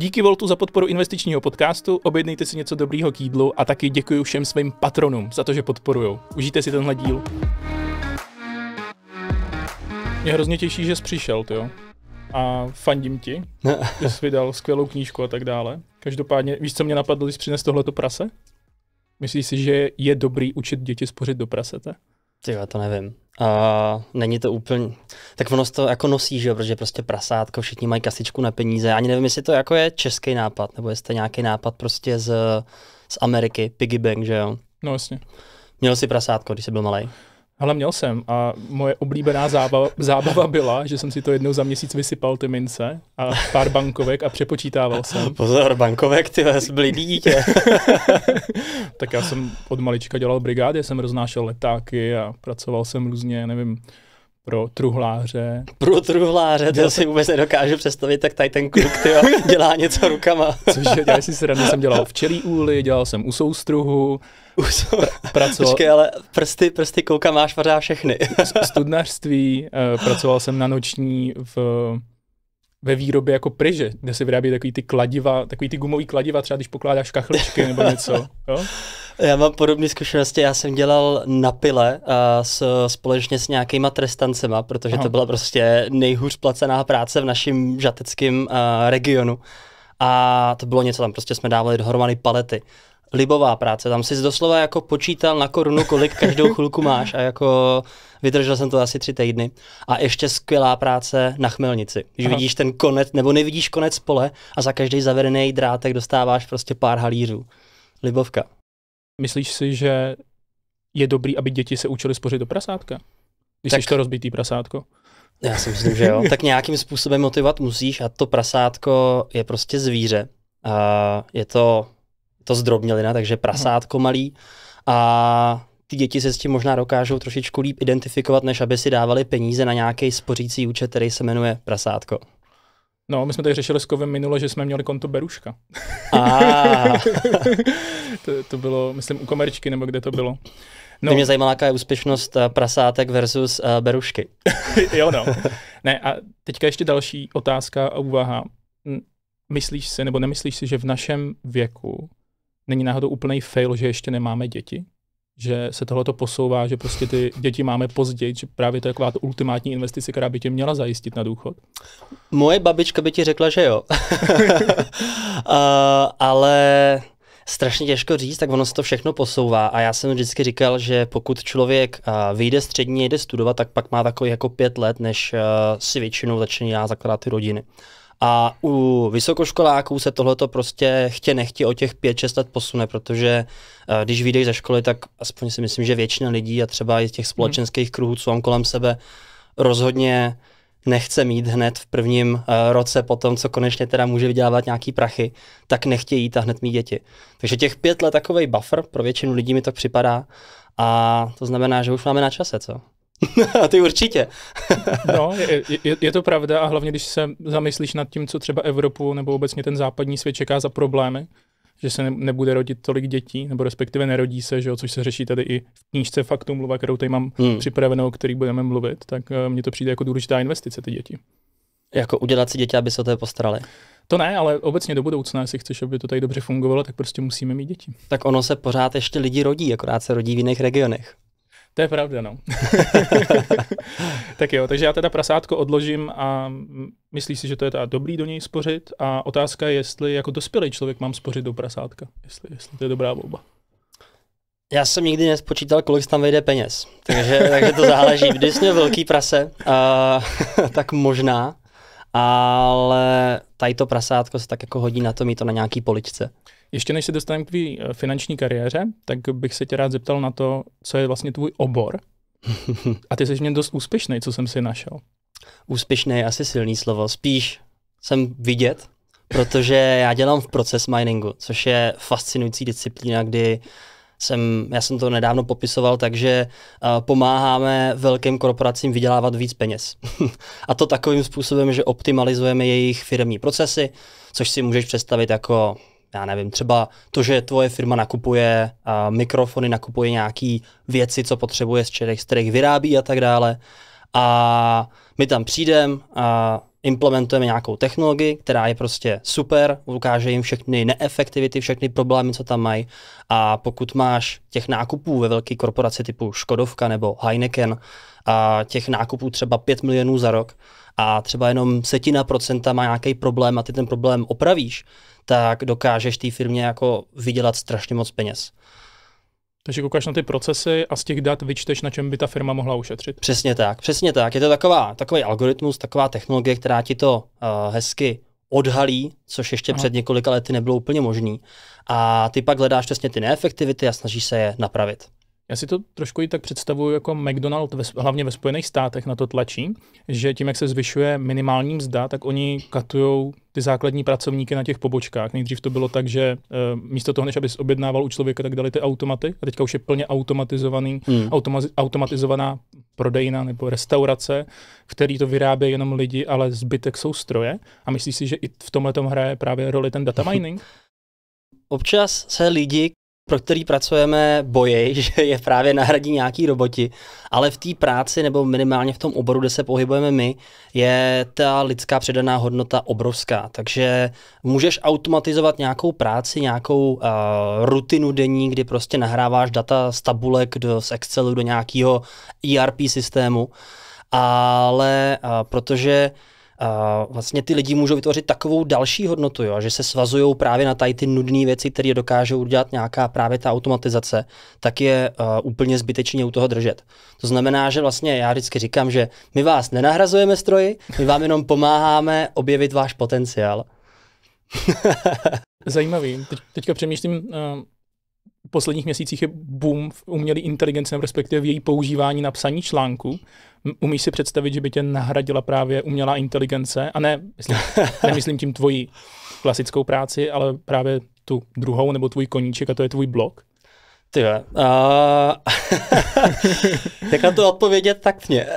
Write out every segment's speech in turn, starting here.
Díky Voltu za podporu investičního podcastu, objednejte si něco dobrýho k jídlu a taky děkuji všem svým patronům za to, že podporujou. Užijte si tenhle díl. Mě hrozně těší, že jsi přišel, jo. A fandím ti, že jsi vydal skvělou knížku a tak dále. Každopádně, víš, co mě napadlo, když přines tohleto prase? Myslíš si, že je dobrý učit děti spořit do prasete? Ty to nevím. A není to úplně, tak ono to jako nosí, že jo, protože prostě prasátko, všichni mají kasičku na peníze. Ani nevím, jestli to jako je český nápad, nebo jestli to nějaký nápad prostě z, z Ameriky, piggy bank, že jo. No jasně. Měl jsi prasátko, když jsi byl malý? Ale měl jsem a moje oblíbená zábava, zábava byla, že jsem si to jednou za měsíc vysypal ty mince a pár bankovek a přepočítával jsem. Pozor, bankovek, ty jsi byli dítě. tak já jsem od malička dělal brigády, jsem roznášel letáky a pracoval jsem různě, nevím, pro truhláře. Pro truhláře, to si vůbec nedokážu představit, tak tady ten kluk tyjo, dělá něco rukama. Cože, já si se jsem dělal v čelí úly, dělal jsem u soustruhu, Usou... pr- pracoval... Počkej, ale prsty, prsty kouka máš vařá všechny. studnařství, eh, pracoval jsem na noční v ve výrobě jako pryže, kde se vyrábí takový ty kladiva, takový ty gumový kladiva, třeba když pokládáš kachličky nebo něco. Jo? Já mám podobné zkušenosti, já jsem dělal na pile a s, společně s nějakýma trestancema, protože Aha. to byla prostě nejhůř placená práce v našem žateckém regionu. A to bylo něco, tam prostě jsme dávali dohromady palety libová práce. Tam jsi doslova jako počítal na korunu, kolik každou chvilku máš a jako vydržel jsem to asi tři týdny. A ještě skvělá práce na chmelnici. Když Aha. vidíš ten konec, nebo nevidíš konec pole a za každý zavedený drátek dostáváš prostě pár halířů. Libovka. Myslíš si, že je dobrý, aby děti se učili spořit do prasátka? Když tak, jsi to rozbitý prasátko. Já si myslím, že jo. tak nějakým způsobem motivovat musíš a to prasátko je prostě zvíře. A je to, to zdrobnělina, takže prasátko malý. A ty děti se s tím možná dokážou trošičku líp identifikovat, než aby si dávali peníze na nějaký spořící účet, který se jmenuje prasátko. No, my jsme tady řešili s Kovem minule, že jsme měli konto Beruška. to, to bylo, myslím, u komerčky, nebo kde to bylo. No. Ty mě zajímala, jaká je úspěšnost eh, prasátek versus uh, berušky. jo, no. Ne, a teďka ještě další otázka a úvaha. Hm, myslíš si, nebo nemyslíš si, že v našem věku není náhodou úplný fail, že ještě nemáme děti? že se tohle posouvá, že prostě ty děti máme později, že právě to je taková ultimátní investice, která by tě měla zajistit na důchod? Moje babička by ti řekla, že jo. uh, ale strašně těžko říct, tak ono se to všechno posouvá a já jsem vždycky říkal, že pokud člověk uh, vyjde střední, jde studovat, tak pak má takový jako pět let, než uh, si většinou začne já zakládat ty rodiny. A u vysokoškoláků se tohleto prostě chtě nechtě o těch 5-6 let posune, protože eh, když vyjdeš ze školy, tak aspoň si myslím, že většina lidí a třeba i těch hmm. společenských kruhů, co mám kolem sebe, rozhodně nechce mít hned v prvním uh, roce po tom, co konečně teda může vydělávat nějaký prachy, tak nechtějí jít a hned mít děti. Takže těch pět let takový buffer pro většinu lidí mi to připadá a to znamená, že už máme na čase, co? Ty určitě. no, je, je, je to pravda a hlavně, když se zamyslíš nad tím, co třeba Evropu nebo obecně ten západní svět čeká za problémy, že se ne, nebude rodit tolik dětí, nebo respektive nerodí se, že jo, což se řeší tady i v knížce Faktum mluva, kterou tady mám hmm. připravenou, o který budeme mluvit, tak uh, mně to přijde jako důležitá investice, ty děti. Jako udělat si děti, aby se o to postarali. To ne, ale obecně do budoucna, jestli chceš, aby to tady dobře fungovalo, tak prostě musíme mít děti. Tak ono se pořád ještě lidi rodí, akorát se rodí v jiných regionech. To je pravda, no. tak jo, takže já teda prasátko odložím a myslíš si, že to je teda dobrý do něj spořit a otázka je, jestli jako dospělý člověk mám spořit do prasátka, jestli, jestli to je dobrá volba. Já jsem nikdy nespočítal, kolik tam vejde peněz, takže, takže to záleží. Když jsme velký prase, uh, tak možná, ale tady to prasátko se tak jako hodí na to mít to na nějaký poličce. Ještě než se dostaneme k tvý eh, finanční kariéře, tak bych se tě rád zeptal na to, co je vlastně tvůj obor. A ty jsi mě dost úspěšný, co jsem si našel. Úspěšný je asi silný slovo. Spíš jsem vidět, protože já dělám v proces miningu, což je fascinující disciplína, kdy jsem, já jsem to nedávno popisoval, takže uh, pomáháme velkým korporacím vydělávat víc peněz. a to takovým způsobem, že optimalizujeme jejich firmní procesy, což si můžeš představit jako já nevím, třeba to, že tvoje firma nakupuje uh, mikrofony, nakupuje nějaké věci, co potřebuje, z čerech, z kterých vyrábí a tak dále. A my tam přijdeme a implementujeme nějakou technologii, která je prostě super, ukáže jim všechny neefektivity, všechny problémy, co tam mají. A pokud máš těch nákupů ve velké korporaci typu Škodovka nebo Heineken, a těch nákupů třeba 5 milionů za rok a třeba jenom setina procenta má nějaký problém a ty ten problém opravíš, tak dokážeš té firmě jako vydělat strašně moc peněz. Takže koukáš na ty procesy a z těch dat vyčteš, na čem by ta firma mohla ušetřit. Přesně tak, přesně tak. Je to taková, takový algoritmus, taková technologie, která ti to uh, hezky odhalí, což ještě Aha. před několika lety nebylo úplně možný. A ty pak hledáš přesně ty neefektivity a snažíš se je napravit. Já si to trošku i tak představuju, jako McDonald hlavně ve Spojených státech na to tlačí, že tím, jak se zvyšuje minimální mzda, tak oni katují ty základní pracovníky na těch pobočkách. Nejdřív to bylo tak, že eh, místo toho, než abys objednával u člověka, tak dali ty automaty. A teďka už je plně automatizovaný, hmm. automa, automatizovaná prodejna nebo restaurace, který to vyrábí jenom lidi, ale zbytek jsou stroje. A myslíš si, že i v tomhle tom hraje právě roli ten data mining? Občas se lidi, pro který pracujeme, boje, že je právě nahradí nějaký roboti, ale v té práci nebo minimálně v tom oboru, kde se pohybujeme my, je ta lidská předaná hodnota obrovská. Takže můžeš automatizovat nějakou práci, nějakou uh, rutinu denní, kdy prostě nahráváš data z tabulek, do, z Excelu do nějakého ERP systému, ale uh, protože a vlastně ty lidi můžou vytvořit takovou další hodnotu, jo, že se svazují právě na tady ty nudné věci, které dokážou udělat nějaká právě ta automatizace, tak je uh, úplně zbytečně u toho držet. To znamená, že vlastně já vždycky říkám, že my vás nenahrazujeme stroji, my vám jenom pomáháme objevit váš potenciál. Zajímavý. Teď, teďka přemýšlím, uh v posledních měsících je boom v umělé inteligence, respektive v její používání na psaní článku. Umíš si představit, že by tě nahradila právě umělá inteligence? A ne, myslím, nemyslím tím tvoji klasickou práci, ale právě tu druhou nebo tvůj koníček a to je tvůj blog? Ty Uh, jak na to odpovědět mě? Uh,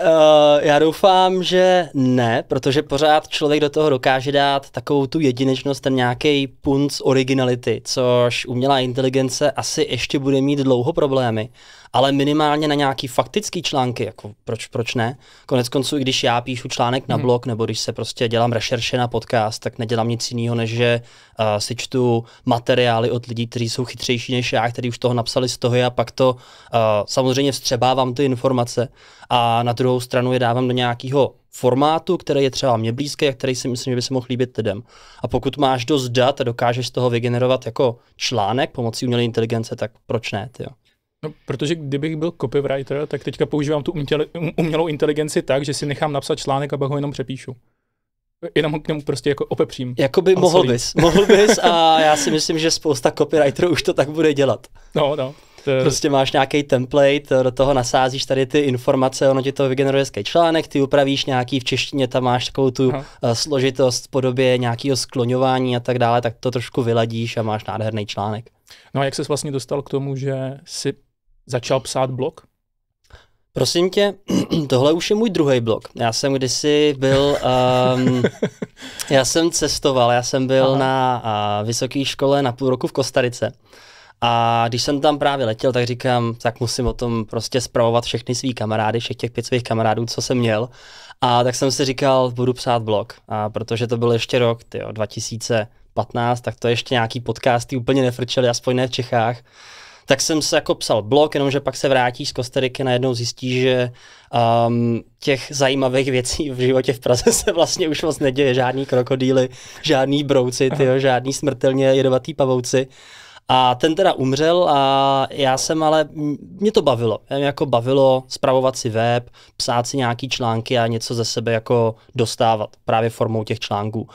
e, já doufám, že ne, protože pořád člověk do toho dokáže dát takovou tu jedinečnost, ten nějaký punc originality, což umělá inteligence asi ještě bude mít dlouho problémy, ale minimálně na nějaký faktický články, jako proč, proč ne? Konec konců, i když já píšu článek na mhm. blog, nebo když se prostě dělám rešerše na podcast, tak nedělám nic jiného, než že uh, si čtu materiály od lidí, kteří jsou chytřejší než já, kteří už toho napsali z toho a pak to uh, samozřejmě vstřebávám ty informace a na druhou stranu je dávám do nějakého formátu, který je třeba mě blízký a který si myslím, že by se mohl líbit lidem. A pokud máš dost dat a dokážeš z toho vygenerovat jako článek pomocí umělé inteligence, tak proč ne? Tyjo? No, protože kdybych byl copywriter, tak teďka používám tu umělou inteligenci tak, že si nechám napsat článek a pak ho jenom přepíšu jenom k němu prostě jako opepřím. Jakoby mohl solí. bys, mohl bys a já si myslím, že spousta copywriterů už to tak bude dělat. No, no. To... Prostě máš nějaký template, do toho nasázíš tady ty informace, ono ti to vygeneruje hezký článek, ty upravíš nějaký v češtině, tam máš takovou tu Aha. Eh, složitost v podobě nějakého skloňování a tak dále, tak to trošku vyladíš a máš nádherný článek. No a jak ses vlastně dostal k tomu, že si začal psát blog? Prosím tě, tohle už je můj druhý blok. Já jsem kdysi byl, um, já jsem cestoval, já jsem byl Aha. na uh, vysoké škole na půl roku v Kostarice. A když jsem tam právě letěl, tak říkám, tak musím o tom prostě zpravovat všechny svý kamarády, všech těch pět svých kamarádů, co jsem měl. A tak jsem si říkal, budu psát blog. A protože to byl ještě rok, tyjo, 2015, tak to ještě nějaký podcasty úplně nefrčely, aspoň ne v Čechách tak jsem se jako psal blog, jenomže pak se vrátí z Kostariky, najednou zjistí, že um, těch zajímavých věcí v životě v Praze se vlastně už moc neděje. Žádný krokodýly, žádný brouci, tyjo, žádný smrtelně jedovatý pavouci. A ten teda umřel a já jsem ale, mě to bavilo. Mě jako bavilo spravovat si web, psát si nějaký články a něco ze sebe jako dostávat právě formou těch článků.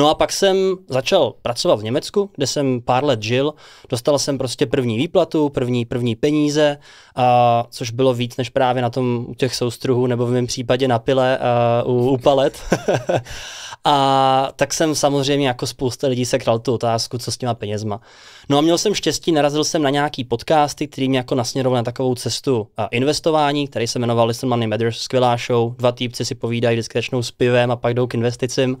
No a pak jsem začal pracovat v Německu, kde jsem pár let žil. Dostal jsem prostě první výplatu, první, první peníze, a, což bylo víc než právě na tom u těch soustruhů, nebo v mém případě na pile a, u, u palet. a tak jsem samozřejmě jako spousta lidí se kral tu otázku, co s těma penězma. No a měl jsem štěstí, narazil jsem na nějaký podcasty, který mě jako nasměroval na takovou cestu a investování, který se jmenoval Listen Money Matters, skvělá show. Dva týpci si povídají, vždycky začnou s pivem a pak jdou k investicím.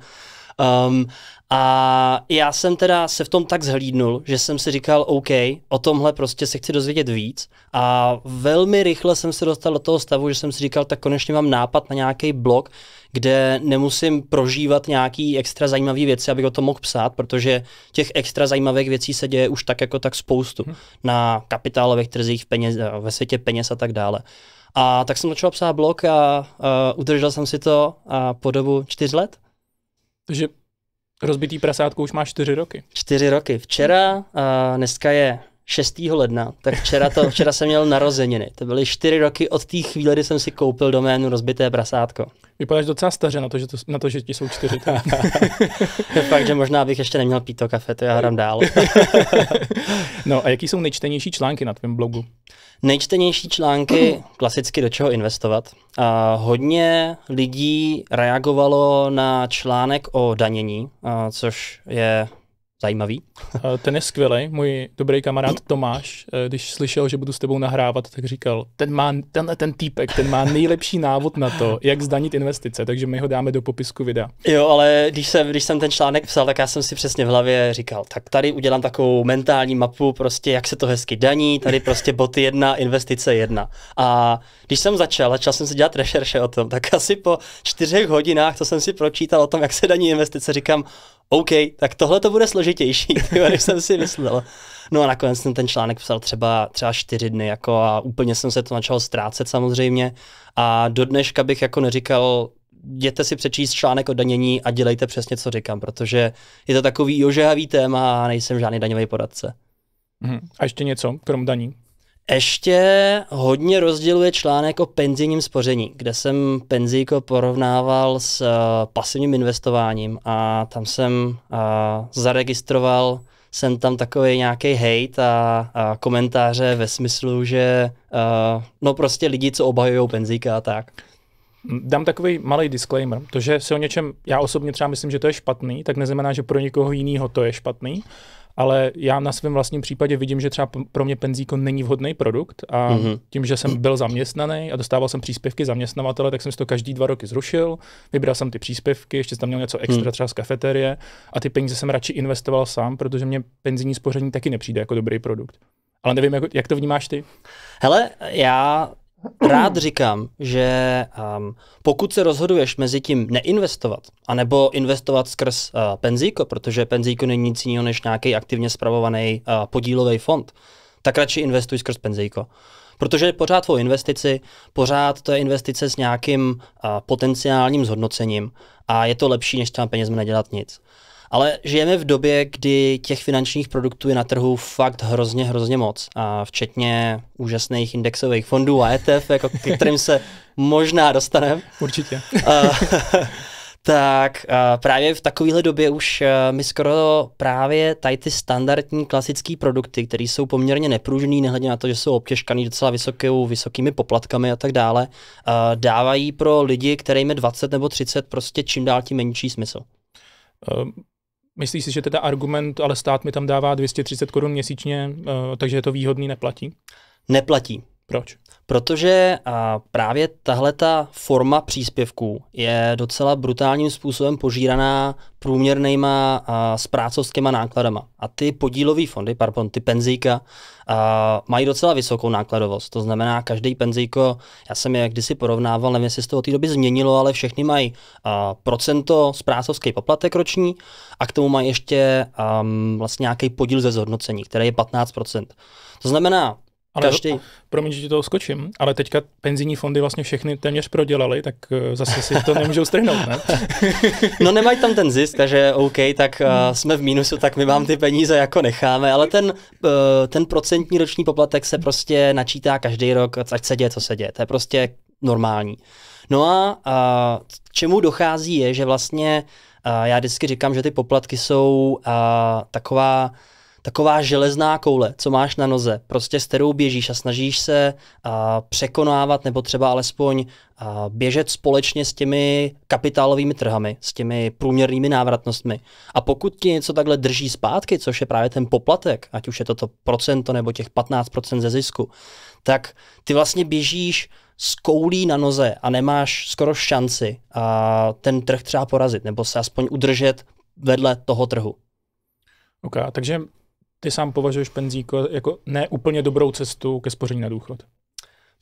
Um, a já jsem teda se v tom tak zhlídnul, že jsem si říkal, OK, o tomhle prostě se chci dozvědět víc. A velmi rychle jsem se dostal do toho stavu, že jsem si říkal, tak konečně mám nápad na nějaký blog, kde nemusím prožívat nějaký extra zajímavý věci, abych o tom mohl psát, protože těch extra zajímavých věcí se děje už tak jako tak spoustu hmm. na kapitálových trzích, peněz, ve světě peněz a tak dále. A tak jsem začal psát blog a, a udržel jsem si to a po dobu čtyř let. Takže rozbitý prasátko už má čtyři roky. Čtyři roky. Včera, uh, dneska je 6. ledna, tak včera, to, včera jsem měl narozeniny. To byly čtyři roky od té chvíle, kdy jsem si koupil doménu rozbité prasátko. Vypadáš docela staře na to, že, to, na to, že ti jsou čtyři. Fakt, že možná bych ještě neměl pít to kafe, to já hrám dál. no a jaký jsou nejčtenější články na tvém blogu? Nejčtenější články, klasicky do čeho investovat. A hodně lidí reagovalo na článek o danění, což je zajímavý. Eh, ten je skvělý. Můj dobrý kamarád Tomáš, eh, když slyšel, že budu s tebou nahrávat, tak říkal, ten má, tenhle ten týpek, ten má nejlepší návod na to, jak zdanit investice, takže my ho dáme do popisku videa. Jo, ale když jsem, když jsem ten článek psal, tak já jsem si přesně v hlavě říkal, tak tady udělám takovou mentální mapu, prostě jak se to hezky daní, tady prostě boty jedna, investice jedna. A když jsem začal, začal jsem si dělat rešerše o tom, tak asi po čtyřech hodinách, co jsem si pročítal o tom, jak se daní investice, říkám, OK, tak tohle to bude složitější, než jsem si myslel. No a nakonec jsem ten článek psal třeba, třeba čtyři dny jako a úplně jsem se to začal ztrácet samozřejmě a do dneška bych jako neříkal, jděte si přečíst článek o danění a dělejte přesně, co říkám, protože je to takový ožehavý téma a nejsem žádný daňový poradce. Hmm. A ještě něco krom daní? ještě hodně rozděluje článek o penzijním spoření, kde jsem penzíko porovnával s eh, pasivním investováním a tam jsem eh, zaregistroval jsem tam takový nějaký hate a, a komentáře ve smyslu, že uh, no prostě lidi, co obhajují penzíka a tak. Dám takový malý disclaimer. To, že se o něčem, já osobně třeba myslím, že to je špatný, tak neznamená, že pro někoho jiného to je špatný ale já na svém vlastním případě vidím, že třeba pro mě penzíko není vhodný produkt a mm-hmm. tím, že jsem byl zaměstnaný a dostával jsem příspěvky zaměstnavatele, tak jsem si to každý dva roky zrušil, vybral jsem ty příspěvky, ještě tam měl něco mhm. extra mm. třeba z kafeterie a ty peníze jsem radši investoval sám, protože mě penzijní spoření taky nepřijde jako dobrý produkt. Ale nevím, jak, jak to vnímáš ty? Hele, já rád říkám, že um, pokud se rozhoduješ mezi tím neinvestovat, anebo investovat skrz uh, penzíko, protože penzíko není nic jiného než nějaký aktivně spravovaný uh, podílový fond, tak radši investuj skrz penzíko. Protože pořád tvou investici, pořád to je investice s nějakým uh, potenciálním zhodnocením a je to lepší, než tam penězmi nedělat nic. Ale žijeme v době, kdy těch finančních produktů je na trhu fakt hrozně, hrozně moc. A včetně úžasných indexových fondů a ETF, jako k kterým se možná dostaneme. Určitě. tak právě v takovéhle době už mi skoro právě tady ty standardní klasické produkty, které jsou poměrně nepružný, nehledě na to, že jsou obtěžkaný docela vysokou, vysokými poplatkami a tak dále, dávají pro lidi, kterým je 20 nebo 30, prostě čím dál tím menší smysl. Ehm, Myslíš si, že teda argument, ale stát mi tam dává 230 korun měsíčně, eh, takže je to výhodný, neplatí? Neplatí. Proč? Protože a, právě tahle ta forma příspěvků je docela brutálním způsobem požíraná průměrnýma a, sprácovskýma nákladama. A ty podílové fondy, pardon, ty penzíka, a, mají docela vysokou nákladovost. To znamená, každý penzíko, já jsem je kdysi porovnával, nevím, jestli se to od té doby změnilo, ale všechny mají a, procento sprácovský poplatek roční a k tomu mají ještě a, vlastně nějaký podíl ze zhodnocení, který je 15%. To znamená, ale Každý. promiň, že ti toho skočím, ale teďka penzijní fondy vlastně všechny téměř prodělali, tak eh, zase si to nemůžou strhnout, ne? no nemají tam ten zisk, takže OK, tak uh, jsme v mínusu, tak my vám ty peníze jako necháme, ale ten, uh, ten procentní roční poplatek se prostě načítá každý rok, ať se děje, co se děje. To je prostě normální. No a uh, čemu dochází je, že vlastně uh, já vždycky říkám, že ty poplatky jsou uh, taková taková železná koule, co máš na noze, prostě s kterou běžíš a snažíš se a, překonávat nebo třeba alespoň a, běžet společně s těmi kapitálovými trhami, s těmi průměrnými návratnostmi. A pokud ti něco takhle drží zpátky, což je právě ten poplatek, ať už je to to procento nebo těch 15% ze zisku, tak ty vlastně běžíš s koulí na noze a nemáš skoro šanci a ten trh třeba porazit nebo se aspoň udržet vedle toho trhu. Okay, takže ty sám považuješ penzíko jako neúplně dobrou cestu ke spoření na důchod?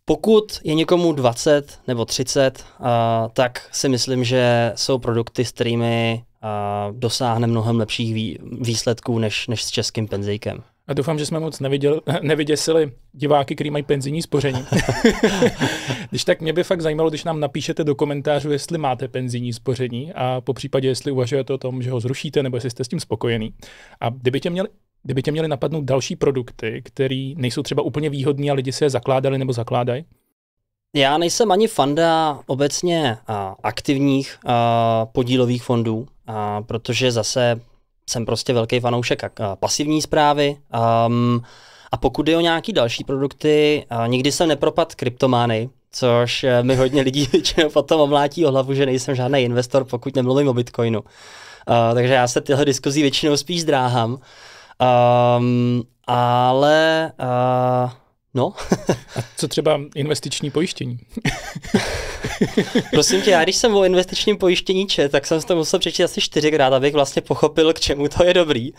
Pokud je někomu 20 nebo 30, uh, tak si myslím, že jsou produkty, s kterými uh, dosáhne mnohem lepších vý, výsledků než, než s českým penzíkem. A doufám, že jsme moc neviděl, nevyděsili diváky, kteří mají penzijní spoření. když tak mě by fakt zajímalo, když nám napíšete do komentářů, jestli máte penzijní spoření a po případě, jestli uvažujete o tom, že ho zrušíte, nebo jestli jste s tím spokojený. A kdyby tě měli kdyby tě měli napadnout další produkty, které nejsou třeba úplně výhodné a lidi se je zakládali nebo zakládají? Já nejsem ani fanda obecně aktivních podílových fondů, protože zase jsem prostě velký fanoušek pasivní zprávy. A pokud je o nějaký další produkty, nikdy jsem nepropad kryptomány, což e, mi hodně lidí většinou potom omlátí o hlavu, že nejsem žádný investor, pokud nemluvím o bitcoinu. takže já se tyhle diskuzí většinou spíš zdráhám. Um, ale uh, No. A co třeba investiční pojištění? Prosím tě, já když jsem o investičním pojištění čet, tak jsem to musel přečíst asi čtyřikrát, abych vlastně pochopil, k čemu to je dobrý. Uh,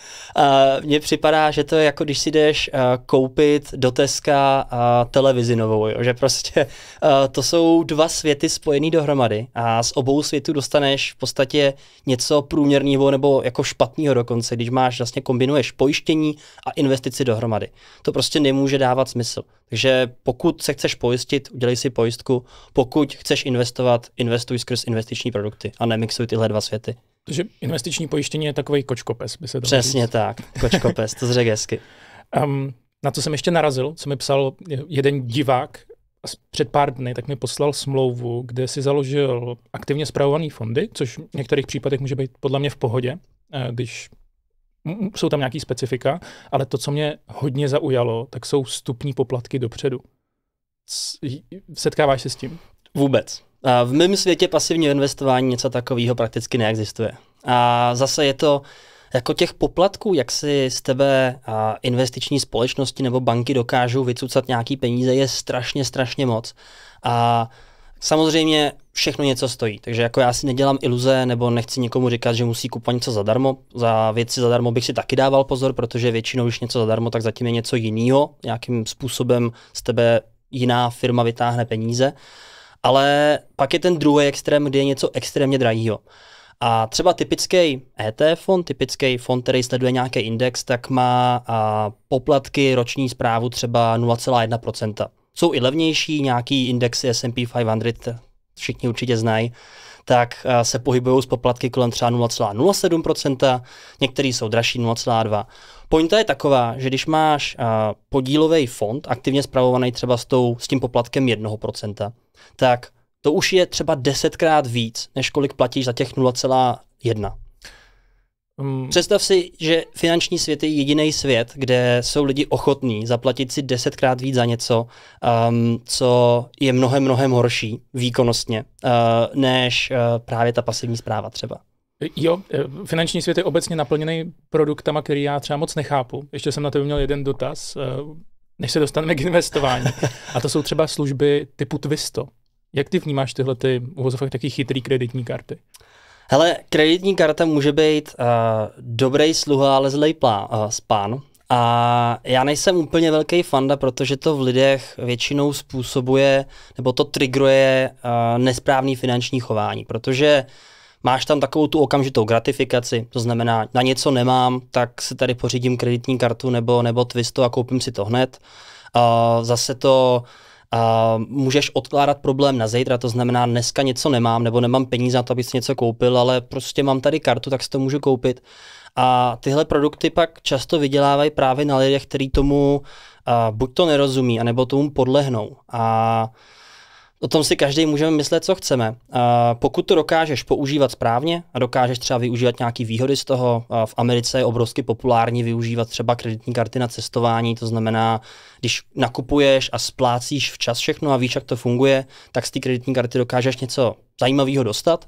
Mně připadá, že to je jako když si jdeš uh, koupit do Teska uh, televizi novou, jo? že prostě uh, to jsou dva světy spojený dohromady a z obou světů dostaneš v podstatě něco průměrného nebo jako špatného dokonce, když máš vlastně kombinuješ pojištění a investici dohromady. To prostě nemůže dávat smysl. Takže pokud se chceš pojistit, udělej si pojistku. Pokud chceš investovat, investuj skrz investiční produkty a nemixuj tyhle dva světy. Takže investiční pojištění je takový kočkopes, by se to Přesně říct. tak, kočkopes, to z hezky. Um, na co jsem ještě narazil, co mi psal jeden divák před pár dny, tak mi poslal smlouvu, kde si založil aktivně zpravované fondy, což v některých případech může být podle mě v pohodě, eh, když jsou tam nějaký specifika, ale to, co mě hodně zaujalo, tak jsou vstupní poplatky dopředu. Setkáváš se s tím? Vůbec. V mém světě pasivní investování něco takového prakticky neexistuje. A zase je to jako těch poplatků, jak si z tebe investiční společnosti nebo banky dokážou vycucat nějaký peníze, je strašně, strašně moc. A samozřejmě všechno něco stojí. Takže jako já si nedělám iluze nebo nechci nikomu říkat, že musí kupovat něco zadarmo. Za věci zadarmo bych si taky dával pozor, protože většinou, když něco zadarmo, tak zatím je něco jiného. Nějakým způsobem z tebe jiná firma vytáhne peníze. Ale pak je ten druhý extrém, kdy je něco extrémně drahého. A třeba typický ETF fond, typický fond, který sleduje nějaký index, tak má a, poplatky roční zprávu třeba 0,1%. Jsou i levnější, nějaký indexy S&P 500, všichni určitě znají, tak eh, se pohybují z poplatky kolem třeba 0,07%, některý jsou dražší 0,2%. Pointa je taková, že když máš eh, podílový fond, aktivně zpravovaný třeba s, tou, s tím poplatkem 1%, tak to už je třeba desetkrát víc, než kolik platíš za těch 0,1%. Hmm. Představ si, že finanční svět je jediný svět, kde jsou lidi ochotní zaplatit si desetkrát víc za něco, um, co je mnohem, mnohem horší výkonnostně, uh, než uh, právě ta pasivní zpráva třeba. Jo, eh, finanční svět je obecně naplněný produktama, který já třeba moc nechápu. Ještě jsem na to měl jeden dotaz, eh, než se dostaneme k investování. A to jsou třeba služby typu Twisto. Jak ty vnímáš tyhle ty uvozovek taky chytrý kreditní karty? Hele, kreditní karta může být uh, dobrý sluha, ale zlej plá uh, spán. A já nejsem úplně velký fanda, protože to v lidech většinou způsobuje, nebo to trigruje uh, eh, nesprávný finanční chování, protože máš tam takovou tu okamžitou gratifikaci, to znamená, na něco nemám, tak si tady pořídím kreditní kartu nebo, nebo twisto a koupím si to hned. Uh, zase to a můžeš odkládat problém na zítra, to znamená, dneska něco nemám, nebo nemám peníze na to, abych si něco koupil, ale prostě mám tady kartu, tak si to můžu koupit. A tyhle produkty pak často vydělávají právě na lidech, kteří tomu uh, buď to nerozumí, anebo tomu podlehnou. A uh, O tom si každý můžeme myslet, co chceme. Pokud to dokážeš používat správně a dokážeš třeba využívat nějaké výhody z toho, v Americe je obrovsky populární využívat třeba kreditní karty na cestování, to znamená, když nakupuješ a splácíš včas všechno a víš, jak to funguje, tak z té kreditní karty dokážeš něco zajímavého dostat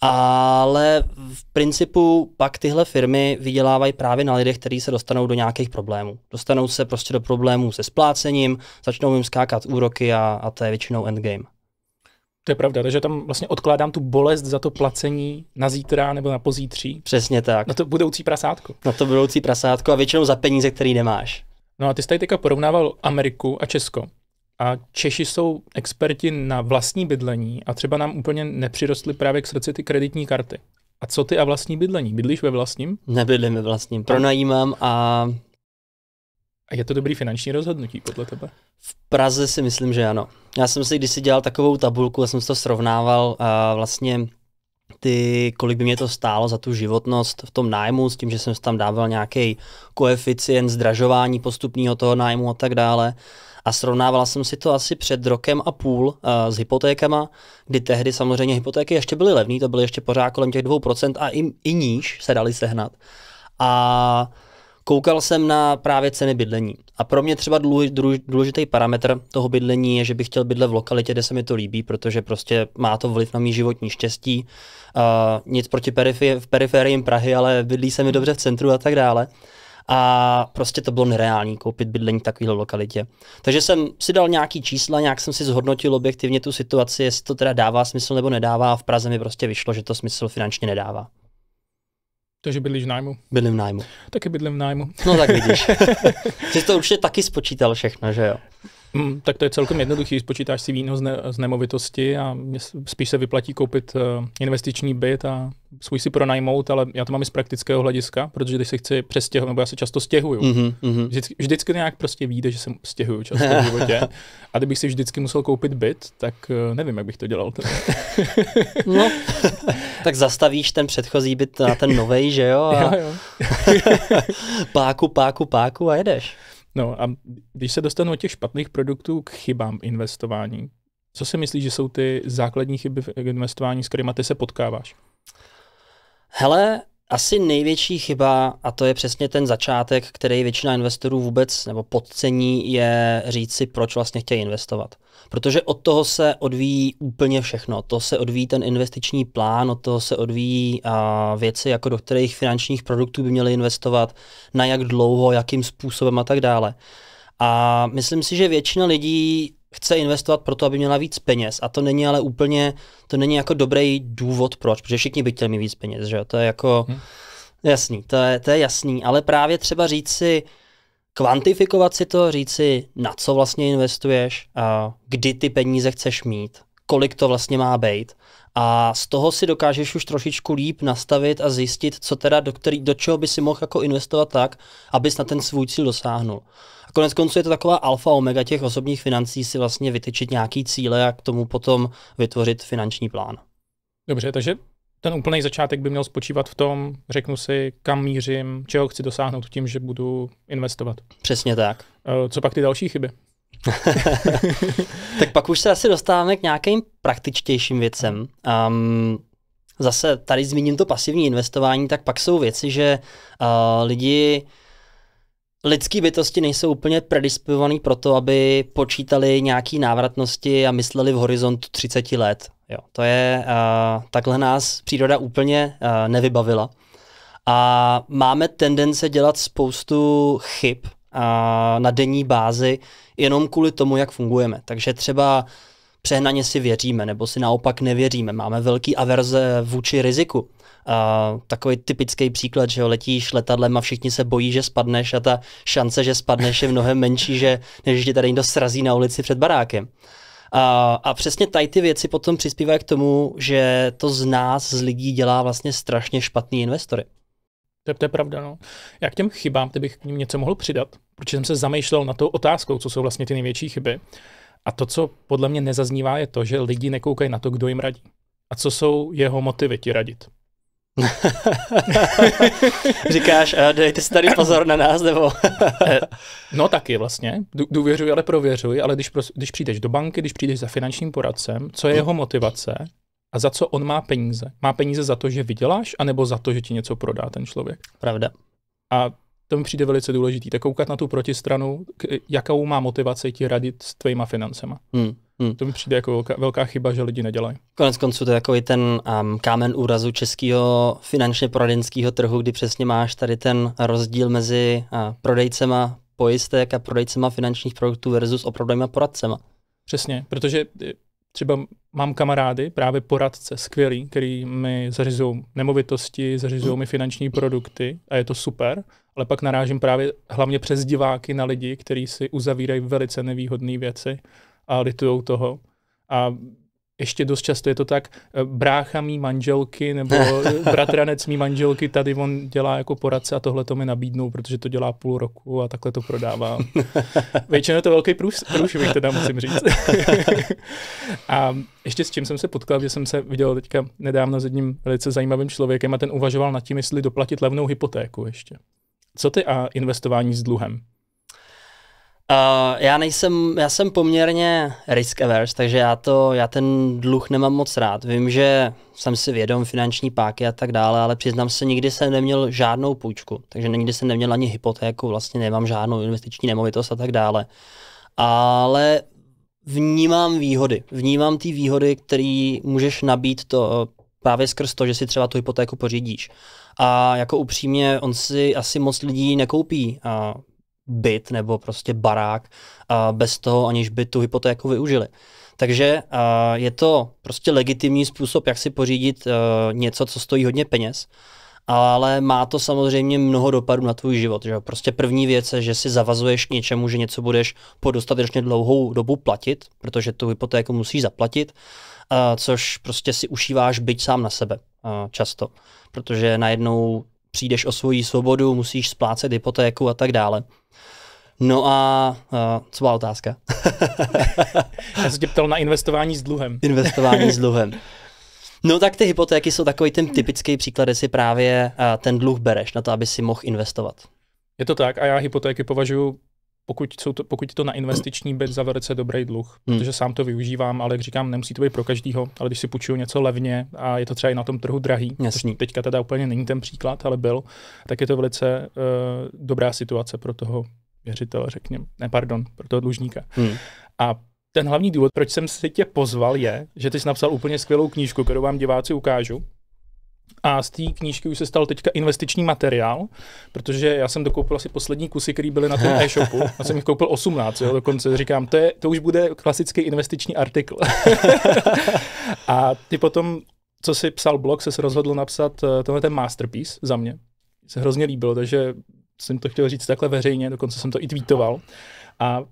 ale v principu pak tyhle firmy vydělávají právě na lidech, kteří se dostanou do nějakých problémů. Dostanou se prostě do problémů se splácením, začnou jim skákat úroky a, a to je většinou endgame. To je pravda, takže tam vlastně odkládám tu bolest za to placení na zítra nebo na pozítří. Přesně tak. Na to budoucí prasátko. Na to budoucí prasátko a většinou za peníze, který nemáš. No a ty jsi tady teďka porovnával Ameriku a Česko a Češi jsou experti na vlastní bydlení a třeba nám úplně nepřirostly právě k srdci ty kreditní karty. A co ty a vlastní bydlení? Bydlíš ve vlastním? Nebydlím ve vlastním, pronajímám a... A je to dobrý finanční rozhodnutí podle tebe? V Praze si myslím, že ano. Já jsem si kdysi dělal takovou tabulku, já jsem si to srovnával a vlastně ty, kolik by mě to stálo za tu životnost v tom nájmu, s tím, že jsem tam dával nějaký koeficient zdražování postupního toho nájmu a tak dále. A srovnávala jsem si to asi před rokem a půl uh, s hypotékama, kdy tehdy samozřejmě hypotéky ještě byly levné, to byly ještě pořád kolem těch 2% a i, i níž se dali sehnat. A koukal jsem na právě ceny bydlení. A pro mě třeba důležitý parametr toho bydlení je, že bych chtěl bydlet v lokalitě, kde se mi to líbí, protože prostě má to vliv na mý životní štěstí. Uh, nic proti periferii, v periferii Prahy, ale bydlí se mi dobře v centru a tak dále a prostě to bylo nereální koupit bydlení v takovéhle lokalitě. Takže jsem si dal nějaký čísla, nějak jsem si zhodnotil objektivně tu situaci, jestli to teda dává smysl nebo nedává a v Praze mi prostě vyšlo, že to smysl finančně nedává. Takže bydlíš v nájmu? Bydlím v nájmu. Taky bydlím v nájmu. No tak vidíš. Jsi to určitě taky spočítal všechno, že jo? Hmm, tak to je celkem jednoduchý, spočítáš si výnos ne, z nemovitosti a spíš se vyplatí koupit uh, investiční byt a svůj si pronajmout, ale já to mám i z praktického hlediska, protože když se chci přestěhovat, nebo já se často stěhuju. Mm-hmm. Vždycky, vždycky nějak prostě vyjde, že se stěhuju často v životě. A kdybych si vždycky musel koupit byt, tak uh, nevím, jak bych to dělal. no, tak zastavíš ten předchozí byt na ten novej, že jo? A... jo, jo. páku, páku, páku a jedeš. No a když se dostanu od těch špatných produktů k chybám investování, co si myslíš, že jsou ty základní chyby v investování, s kterými ty se potkáváš? Hele, asi největší chyba, a to je přesně ten začátek, který většina investorů vůbec nebo podcení, je říct si, proč vlastně chtějí investovat. Protože od toho se odvíjí úplně všechno. To se odvíjí ten investiční plán, od toho se odvíjí a, věci, jako do kterých finančních produktů by měli investovat, na jak dlouho, jakým způsobem a tak dále. A myslím si, že většina lidí chce investovat proto, aby měla víc peněz. A to není ale úplně, to není jako dobrý důvod proč, protože všichni by chtěli mít víc peněz, že To je jako, hmm. jasný, to je, to je jasný, ale právě třeba říct si, kvantifikovat si to, říct si, na co vlastně investuješ, a kdy ty peníze chceš mít, kolik to vlastně má být a z toho si dokážeš už trošičku líp nastavit a zjistit, co teda do, který, do čeho by si mohl jako investovat tak, abys na ten svůj cíl dosáhnul. A konec konců je to taková alfa omega těch osobních financí si vlastně vytyčit nějaký cíle a k tomu potom vytvořit finanční plán. Dobře, takže ten úplný začátek by měl spočívat v tom, řeknu si, kam mířím, čeho chci dosáhnout tím, že budu investovat. Přesně tak. Eh, co pak ty další chyby? tak pak už se asi dostáváme k nějakým praktičtějším věcem. Um, zase tady zmíním to pasivní investování, tak pak jsou věci, že uh, lidi lidské bytosti nejsou úplně predisponovaný pro to, aby počítali nějaký návratnosti a mysleli v horizontu 30 let. Jo, to je, uh, takhle nás příroda úplně uh, nevybavila. A máme tendence dělat spoustu chyb, na denní bázi jenom kvůli tomu, jak fungujeme. Takže třeba přehnaně si věříme nebo si naopak nevěříme. Máme velký averze vůči riziku. A takový typický příklad, že jo, letíš letadlem a všichni se bojí, že spadneš a ta šance, že spadneš je mnohem menší, že, než že tady někdo srazí na ulici před barákem. A, a přesně tady ty věci potom přispívají k tomu, že to z nás, z lidí dělá vlastně strašně špatný investory. To, to je pravda, no. Já k těm chybám, ty bych k ním něco mohl přidat, protože jsem se zamýšlel na tou otázkou, co jsou vlastně ty největší chyby. A to, co podle mě nezaznívá, je to, že lidi nekoukají na to, kdo jim radí. A co jsou jeho motivy ti radit. Říkáš, dejte si tady pozor na nás, nebo... Eh, no taky vlastně, důvěřuji, ale prověřuji, ale když, když přijdeš do banky, když přijdeš za finančním poradcem, co je jeho motivace, a za co on má peníze? Má peníze za to, že vyděláš, anebo za to, že ti něco prodá ten člověk? Pravda. A to mi přijde velice důležité. Tak koukat na tu protistranu, k, jakou má motivaci ti radit s tvýma financema. Hmm. Hmm. To mi přijde jako velká, velká chyba, že lidi nedělají. Konec konců to je jako i ten um, kámen úrazu českého finančně poradenského trhu, kdy přesně máš tady ten rozdíl mezi uh, prodejcema pojistek a prodejcema finančních produktů versus opravdovýma poradcema. Přesně, protože eh, třeba mám kamarády, právě poradce, skvělí, který mi zařizují nemovitosti, zařizují mi finanční produkty a je to super, ale pak narážím právě hlavně přes diváky na lidi, kteří si uzavírají velice nevýhodné věci a litují toho. A ještě dost často je to tak, eh, brácha mý manželky nebo bratranec mý manželky, tady on dělá jako poradce a tohle to mi nabídnou, protože to dělá půl roku a takhle to prodává. Většinou je to velký průš, průšvih, teda musím říct. a ještě s čím jsem se potkal, že jsem se viděl teďka nedávno s jedním velice zajímavým člověkem a ten uvažoval nad tím, jestli doplatit levnou hypotéku ještě. Co ty a investování s dluhem? Uh, já nejsem, já jsem poměrně risk averse, takže já to, já ten dluh nemám moc rád. Vím, že jsem si vědom finanční páky a tak dále, ale přiznám se, nikdy jsem neměl žádnou půjčku, takže nikdy jsem neměl ani hypotéku, vlastně nemám žádnou investiční nemovitost a tak dále. Ale vnímám výhody, vnímám ty výhody, které můžeš nabít to eh, právě skrz to, že si třeba tu hypotéku pořídíš. A jako upřímně, on si asi moc lidí nekoupí a byt nebo prostě barák bez toho, aniž by tu hypotéku využili. Takže je to prostě legitimní způsob, jak si pořídit e, něco, co stojí hodně peněz, ale má to samozřejmě mnoho dopadů na tvůj život. Že? Prostě první věc je, že si zavazuješ k něčemu, že něco budeš po dostatečně dlouhou dobu platit, protože tu hypotéku musíš zaplatit, což prostě si ušíváš byť sám na sebe často, protože najednou přijdeš o svoji svobodu, musíš splácet hypotéku a tak dále. No a uh, co byla otázka? Já jsem tě ptal na investování s dluhem. investování s dluhem. No tak ty hypotéky jsou takový ten typický příklad, kde si právě uh, ten dluh bereš na to, aby si mohl investovat. Je to tak a já hypotéky považuji pokud, jsou to, pokud je to na investiční byt za velice dobrý dluh, hmm. protože sám to využívám, ale jak říkám, nemusí to být pro každýho, ale když si půjčuju něco levně a je to třeba i na tom trhu drahý, Jasný. teďka teda úplně není ten příklad, ale byl, tak je to velice uh, dobrá situace pro toho věřitele, řekněme, ne, pardon, pro toho dlužníka. Hmm. A ten hlavní důvod, proč jsem si tě pozval, je, že ty jsi napsal úplně skvělou knížku, kterou vám diváci ukážu. A z té knížky už se stal teďka investiční materiál, protože já jsem dokoupil asi poslední kusy, které byly na tom e-shopu. Já jsem jich koupil 18, jo, dokonce říkám, to, je, to už bude klasický investiční artikl. a ty potom, co si psal blog, se rozhodl napsat eh, tenhle ten masterpiece za mě. Se hrozně líbilo, takže jsem to chtěl říct takhle veřejně, dokonce jsem to i tweetoval. A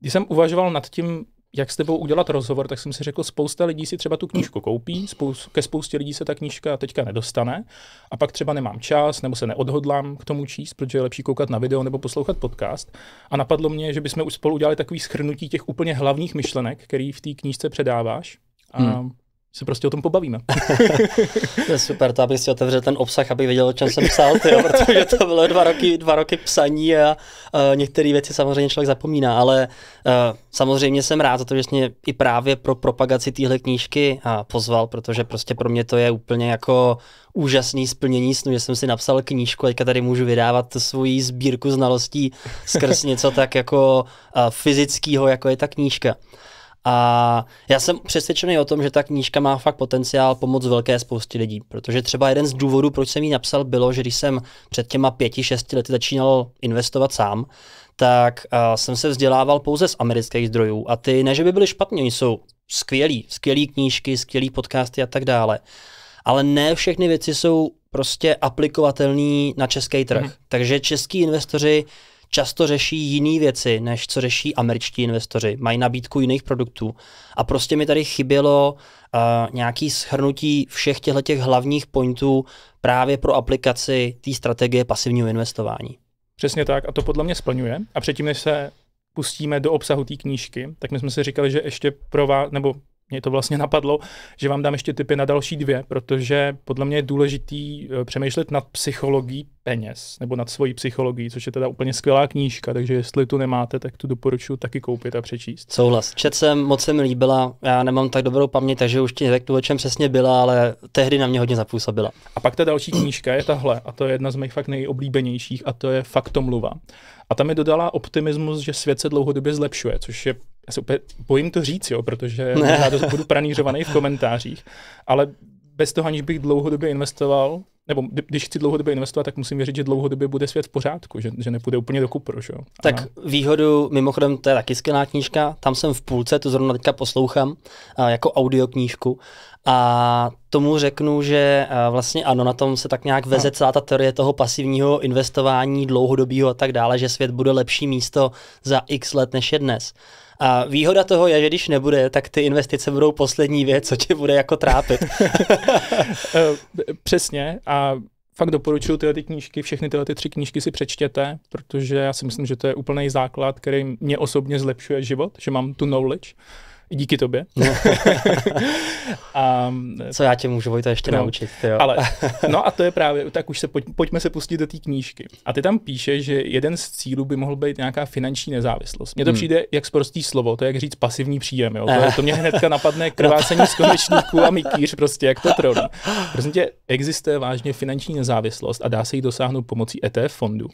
když jsem uvažoval nad tím, jak s tebou udělat rozhovor, tak jsem si řekl, spousta lidí si třeba tu knížku koupí, ke spoustě lidí se ta knížka teďka nedostane a pak třeba nemám čas nebo se neodhodlám k tomu číst, protože je lepší koukat na video nebo poslouchat podcast. A napadlo mě, že bychom už spolu udělali takový schrnutí těch úplně hlavních myšlenek, který v té knížce předáváš. A hmm se prostě o tom pobavíme. to je super, to abych si otevřel ten obsah, abych věděl, o čem jsem psal, tyjo, protože to bylo dva roky, dva roky psaní a uh, některé věci samozřejmě člověk zapomíná, ale uh, samozřejmě jsem rád za to, že jsi mě i právě pro propagaci téhle knížky a pozval, protože prostě pro mě to je úplně jako úžasný splnění snu, že jsem si napsal knížku, teďka tady můžu vydávat svoji sbírku znalostí skrz něco tak jako uh, fyzického, jako je ta knížka. A já jsem přesvědčený o tom, že ta knížka má fakt potenciál pomoct velké spoustě lidí, protože třeba jeden z důvodů, proč jsem ji napsal, bylo, že když jsem před těma pěti, šesti lety začínal investovat sám, tak uh, jsem se vzdělával pouze z amerických zdrojů a ty ne, že by byly špatně, oni jsou skvělí, skvělé knížky, skvělé podcasty a tak dále. Ale ne všechny věci jsou prostě aplikovatelné na český trh. Mm. Takže český investoři často řeší jiné věci, než co řeší američtí investoři. Mají nabídku jiných produktů. A prostě mi tady chybělo uh, nějaký shrnutí všech těchto hlavních pointů právě pro aplikaci té strategie pasivního investování. Přesně tak a to podle mě splňuje. A předtím, než se pustíme do obsahu té knížky, tak my jsme si říkali, že ještě pro vás, nebo mě to vlastně napadlo, že vám dám ještě typy na další dvě, protože podle mě je důležitý eh, přemýšlet nad psychologií peněz, nebo nad svojí psychologií, což je teda úplně skvělá knížka, takže jestli tu nemáte, tak tu doporučuji taky koupit a přečíst. Souhlas. Čet jsem, moc se mi líbila, já nemám tak dobrou paměť, takže už ti řeknu, o čem přesně byla, ale tehdy na mě hodně zapůsobila. A pak ta další knížka je tahle, a to je jedna z mých fakt nejoblíbenějších, a to je Faktomluva. A tam mi dodala optimismus, že svět se dlouhodobě zlepšuje, což je já se úplně bojím to říct, jo, protože ne. já to budu pranířovaný v komentářích, ale bez toho, aniž bych dlouhodobě investoval, nebo když chci dlouhodobě investovat, tak musím věřit, že dlouhodobě bude svět v pořádku, že, že nepůjde úplně do kupru. Že? Aha. Tak výhodu, mimochodem, to je taky skvělá knížka, tam jsem v půlce, to zrovna teďka poslouchám, jako audioknížku a tomu řeknu, že vlastně ano, na tom se tak nějak veze no. celá ta teorie toho pasivního investování, dlouhodobího a tak dále, že svět bude lepší místo za x let, než je dnes. A výhoda toho je, že když nebude, tak ty investice budou poslední věc, co tě bude jako trápit. Eh, přesně. A fakt doporučuji tyhle ty knížky, všechny tyhle ty tři knížky si přečtěte, protože já si myslím, že to je úplný základ, který mě osobně zlepšuje život, že mám tu knowledge. Díky tobě. No. a, Co já tě můžu, Vojta, ještě no, naučit. Jo. ale, no a to je právě, tak už se pojď, pojďme se pustit do té knížky. A ty tam píše, že jeden z cílů by mohl být nějaká finanční nezávislost. Mně to hmm. přijde jak sprostý slovo, to je jak říct pasivní příjem. Jo? To, eh. to mě hnedka napadne no. krvácení z konečníků a mikýř, prostě jak to troní. Prostě tě, existuje vážně finanční nezávislost a dá se jí dosáhnout pomocí ETF fondu.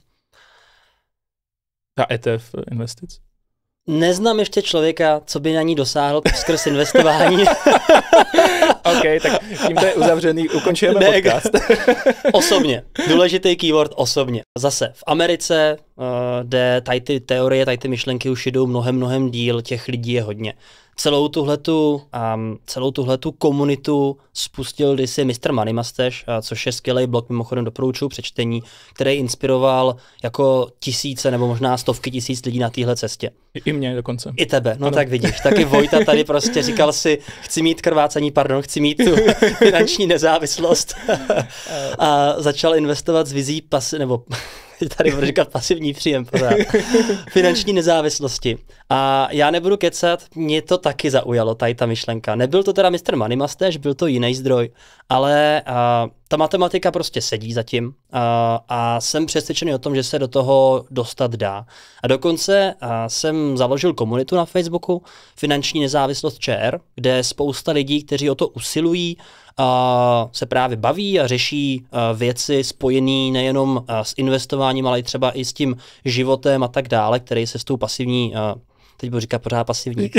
A ETF investic? Neznám ještě člověka, co by na ní dosáhl skrz investování. OK, tak tím to je uzavřený, ukončujeme ne, podcast. osobně, důležitý keyword osobně. Zase, v Americe, kde eh, tady ty teorie, tady ty myšlenky už jdou mnohem, mnohem díl, těch lidí je hodně celou tuhletu, um, celou tuhletu komunitu spustil kdysi Mr. Money Mustache, což je skvělý blog, mimochodem doporučuji přečtení, který inspiroval jako tisíce nebo možná stovky tisíc lidí na téhle cestě. I, I mě dokonce. I tebe, no ano. tak vidíš. Taky Vojta tady prostě říkal si, chci mít krvácení, pardon, chci mít tu finanční nezávislost. a začal investovat s vizí pasy, nebo tady budu říkat pasivní příjem pořád, finanční nezávislosti. A já nebudu kecat, mě to taky zaujalo, tady ta myšlenka. Nebyl to teda Mr. Money Mustache, byl to jiný zdroj, ale a, ta matematika prostě sedí zatím a, a jsem přesvědčený o tom, že se do toho dostat dá. A dokonce a, jsem založil komunitu na Facebooku Finanční nezávislost ČR, kde spousta lidí, kteří o to usilují, se právě baví a řeší věci spojené nejenom s investováním, ale i třeba i s tím životem a tak dále, který se s tou pasivní, teď budu říkat pořád pasivní,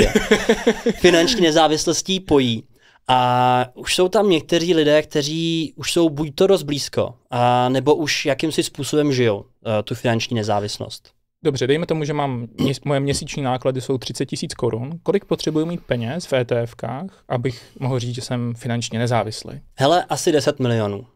finanční nezávislostí pojí. A už jsou tam někteří lidé, kteří už jsou buď to dost blízko, a nebo už jakýmsi způsobem žijou tu finanční nezávislost. Dobře, dejme tomu, že mám, měs, moje měsíční náklady jsou 30 tisíc korun. Kolik potřebuji mít peněz v ETFkách, abych mohl říct, že jsem finančně nezávislý? Hele, asi 10 milionů.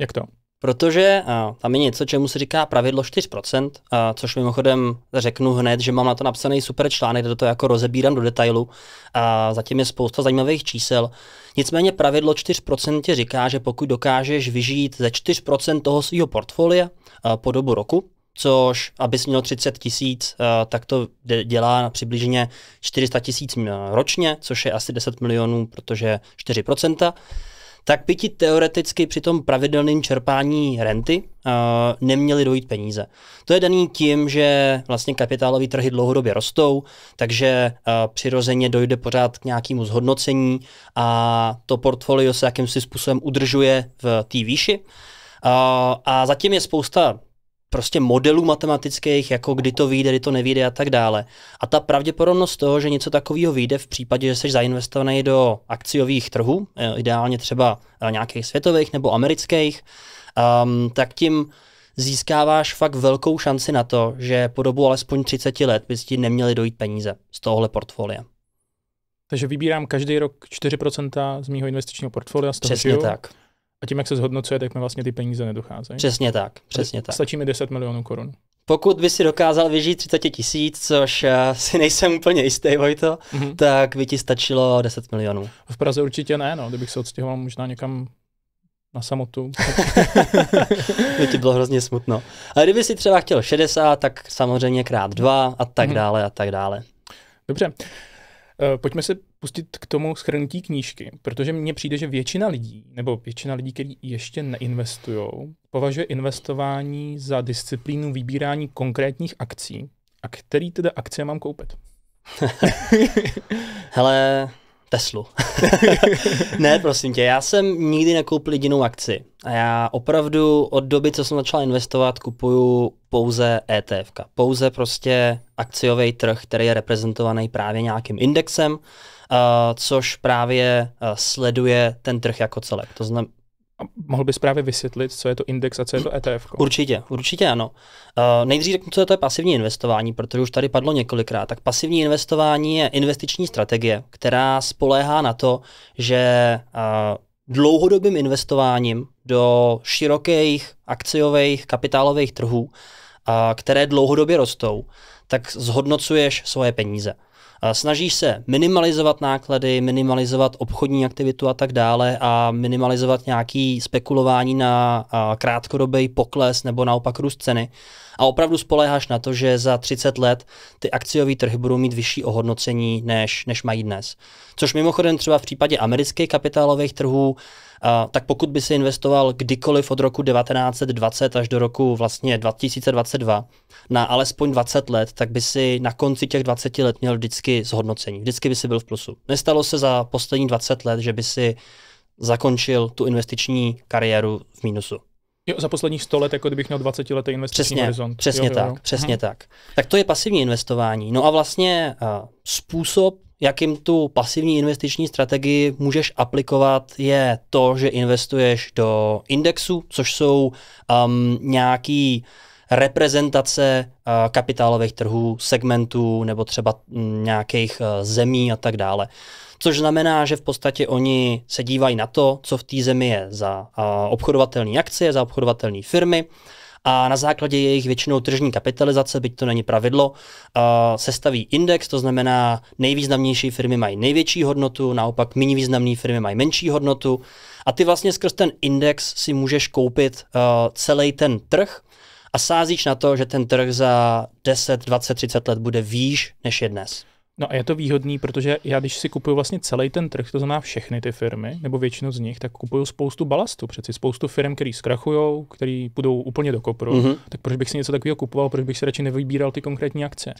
Jak to? Protože a, tam je něco, čemu se říká pravidlo 4%, a, což mimochodem řeknu hned, že mám na to napsaný super článek, kde to jako rozebírám do detailu. A zatím je spousta zajímavých čísel. Nicméně pravidlo 4% ti říká, že pokud dokážeš vyžít ze 4% toho svého portfolia a, po dobu roku, což abys měl 30 tisíc, eh, tak to dělá přibližně 400 tisíc mm, ročně, což je asi 10 milionů, protože 4%, tak by ti teoreticky při tom pravidelném čerpání renty eh, neměly dojít peníze. To je daný tím, že vlastně kapitálové trhy dlouhodobě rostou, takže eh, přirozeně dojde pořád k nějakému zhodnocení a to portfolio se jakýmsi způsobem udržuje v té výši. A zatím je spousta prostě modelů matematických, jako kdy to vyjde, kdy to nevyjde a tak dále. A ta pravděpodobnost toho, že něco takového vyjde v případě, že jsi zainvestovaný do akciových trhů, eh, ideálně třeba eh, nějakých světových nebo amerických, um, tak tím získáváš fakt velkou šanci na to, že po dobu alespoň 30 let by ti neměly dojít peníze z tohohle portfolia. Takže vybírám každý rok 4% z mého investičního portfolia, z toho Přesně žiju. tak a tím, jak se zhodnocuje, tak mi vlastně ty peníze nedocházejí. Přesně tak, přesně tak. Stačí mi 10 milionů korun. Pokud by si dokázal vyžít 30 tisíc, což eh, si nejsem úplně jistý, Vojto, mm-hmm. tak by ti stačilo 10 milionů. V Praze určitě ne, no, kdybych se odstěhoval možná někam na samotu. by ti bylo hrozně smutno. Ale kdyby si třeba chtěl 60, tak samozřejmě krát dva a tak mm-hmm. dále a tak dále. Dobře. Eh, pojďme se pustit k tomu schrnutí knížky, protože mně přijde, že většina lidí, nebo většina lidí, kteří ještě neinvestují, považuje investování za disciplínu vybírání konkrétních akcí. A který teda akcie mám koupit? Hele, Teslu. ne, prosím tě, já jsem nikdy nekoupil jedinou akci. A já opravdu od doby, co jsem začal investovat, kupuju pouze ETF. Pouze prostě akciový trh, který je reprezentovaný právě nějakým indexem, uh, což právě uh, sleduje ten trh jako celek. To znamená, mohl bys právě vysvětlit, co je to index a co je to ETF? -ko? Určitě, určitě ano. Uh, nejdřív řeknu, co je to je pasivní investování, protože už tady padlo několikrát. Tak pasivní investování je investiční strategie, která spoléhá na to, že uh, dlouhodobým investováním do širokých akciových kapitálových trhů, uh, které dlouhodobě rostou, tak zhodnocuješ svoje peníze. Snažíš se minimalizovat náklady, minimalizovat obchodní aktivitu a tak dále a minimalizovat nějaký spekulování na krátkodobý pokles nebo naopak růst ceny a opravdu spoléháš na to, že za 30 let ty akciový trhy budou mít vyšší ohodnocení, než, než mají dnes. Což mimochodem třeba v případě amerických kapitálových trhů, a, tak pokud by si investoval kdykoliv od roku 1920 až do roku vlastně 2022 na alespoň 20 let, tak by si na konci těch 20 let měl vždycky zhodnocení. Vždycky by si byl v plusu. Nestalo se za poslední 20 let, že by si zakončil tu investiční kariéru v mínusu. Jo, za posledních 100 let, jako kdybych měl 20 letý investiční přesně, horizont. Přesně jo, tak, jo, přesně hmm. tak. Tak to je pasivní investování. No a vlastně uh, způsob, jakým tu pasivní investiční strategii můžeš aplikovat, je to, že investuješ do indexu, což jsou um, nějaký reprezentace uh, kapitálových trhů, segmentů nebo třeba um, nějakých uh, zemí a tak dále což znamená, že v podstatě oni se dívají na to, co v té zemi je za obchodovatelné akcie, za obchodovatelné firmy a na základě jejich většinou tržní kapitalizace, byť to není pravidlo, se staví index, to znamená nejvýznamnější firmy mají největší hodnotu, naopak méně významné firmy mají menší hodnotu a ty vlastně skrz ten index si můžeš koupit celý ten trh a sázíš na to, že ten trh za 10, 20, 30 let bude výš než je dnes. No a je to výhodný, protože já když si kupuju vlastně celý ten trh, to znamená všechny ty firmy, nebo většinu z nich, tak kupuju spoustu balastu, přeci spoustu firm, které zkrachují, které půjdou úplně do kopru, mm-hmm. tak proč bych si něco takového kupoval, proč bych si radši nevybíral ty konkrétní akce?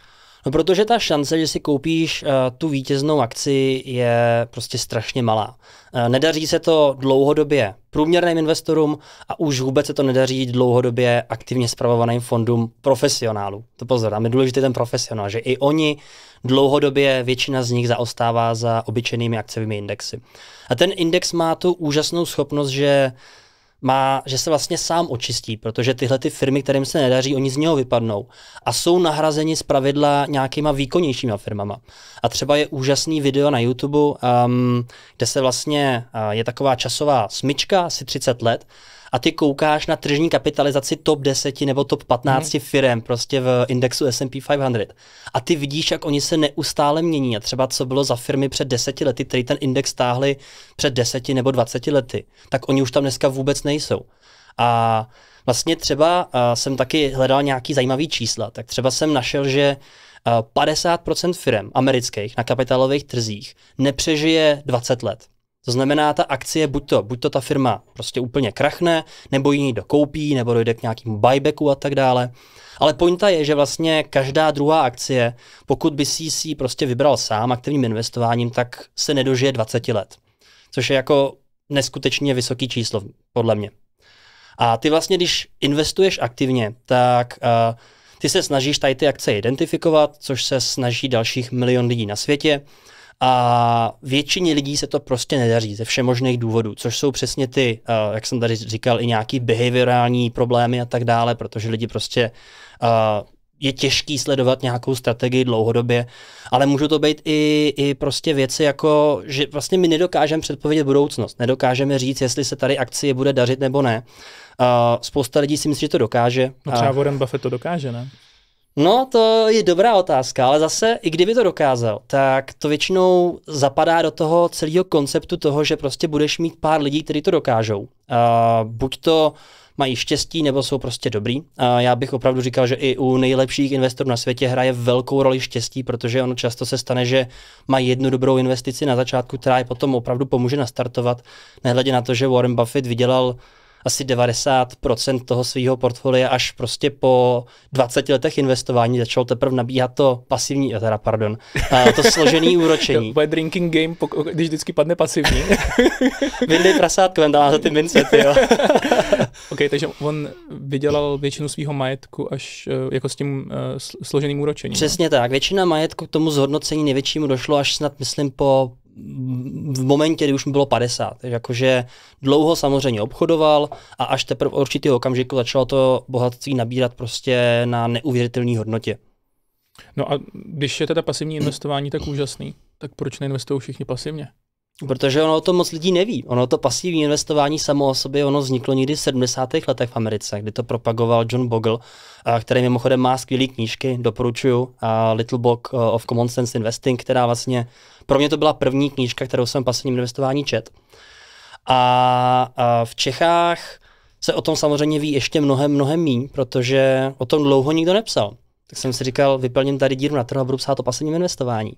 No protože ta šance, že si koupíš uh, tu vítěznou akci, je prostě strašně malá. Uh, nedaří se to dlouhodobě průměrným investorům a už vůbec se to nedaří dlouhodobě aktivně spravovaným fondům profesionálů. To pozor, tam je důležitý ten profesionál, že i oni dlouhodobě většina z nich zaostává za obyčejnými akciovými indexy. A ten index má tu úžasnou schopnost, že má, že se vlastně sám očistí, protože tyhle ty firmy, kterým se nedaří, oni z něho vypadnou a jsou nahrazeni z pravidla nějakýma výkonnějšíma firmama. A třeba je úžasný video na YouTube, um, kde se vlastně uh, je taková časová smyčka, asi 30 let, a ty koukáš na tržní kapitalizaci top 10 nebo top 15 mm. firm prostě v indexu S&P 500 a ty vidíš, jak oni se neustále mění a třeba co bylo za firmy před deseti lety, který ten index táhli před deseti nebo 20 lety, tak oni už tam dneska vůbec nejsou. A vlastně třeba jsem taky hledal nějaký zajímavý čísla, tak třeba jsem našel, že 50% firm amerických na kapitálových trzích nepřežije 20 let. To znamená, ta akcie, buď to, buď to ta firma prostě úplně krachne, nebo ji koupí, nebo dojde k nějakému buybacku a tak dále. Ale pointa je, že vlastně každá druhá akcie, pokud by si ji prostě vybral sám aktivním investováním, tak se nedožije 20 let. Což je jako neskutečně vysoký číslo, podle mě. A ty vlastně, když investuješ aktivně, tak uh, ty se snažíš tady ty akce identifikovat, což se snaží dalších milion lidí na světě. A většině lidí se to prostě nedaří ze všemožných důvodů, což jsou přesně ty, eh, jak jsem tady říkal, i nějaký behaviorální problémy a tak dále, protože lidi prostě eh, je těžký sledovat nějakou strategii dlouhodobě, ale můžou to být i, i prostě věci jako, že vlastně my nedokážeme předpovědět budoucnost, nedokážeme říct, jestli se tady akcie bude dařit nebo ne. Uh, spousta lidí si myslí, že to dokáže. No třeba Warren Buffett to dokáže, ne? No, to je dobrá otázka, ale zase, i kdyby to dokázal, tak to většinou zapadá do toho celého konceptu toho, že prostě budeš mít pár lidí, kteří to dokážou. Uh, buď to mají štěstí, nebo jsou prostě dobrý. Uh, já bych opravdu říkal, že i u nejlepších investorů na světě hraje velkou roli štěstí, protože ono často se stane, že mají jednu dobrou investici na začátku, která je potom opravdu pomůže nastartovat. Nehledě na to, že Warren Buffett vydělal asi 90% toho svého portfolia až prostě po 20 letech investování začalo teprve nabíhat to pasivní, eh, teda pardon, eh, to složený úročení. Bude drinking game, když vždycky padne pasivní. Vyndej prasátko, jen za ty mince, ty jo. ok, takže on vydělal většinu svého majetku až eh, jako s tím složeným úročením. Přesně tak, většina majetku k tomu zhodnocení největšímu došlo až snad, myslím, po v momentě, kdy už mi bylo 50. Takže jakože dlouho samozřejmě obchodoval a až teprve určitý okamžiku začalo to bohatství nabírat prostě na neuvěřitelné hodnotě. No a když je teda pasivní investování tak úžasný, tak proč neinvestují všichni pasivně? Protože ono o tom moc lidí neví. Ono to pasivní investování samo o sobě, ono vzniklo někdy v 70. letech v Americe, kdy to propagoval John Bogle, který mimochodem má skvělé knížky, doporučuju, a Little Book e, of Common Sense Investing, která vlastně, pro mě to byla první knížka, kterou jsem pasivním investování čet. A, a v Čechách se o tom samozřejmě ví ještě mnohem, mnohem míň, protože o tom dlouho nikdo nepsal. Tak jsem si říkal, vyplním tady díru na trhu a budu psát o pasivním investování.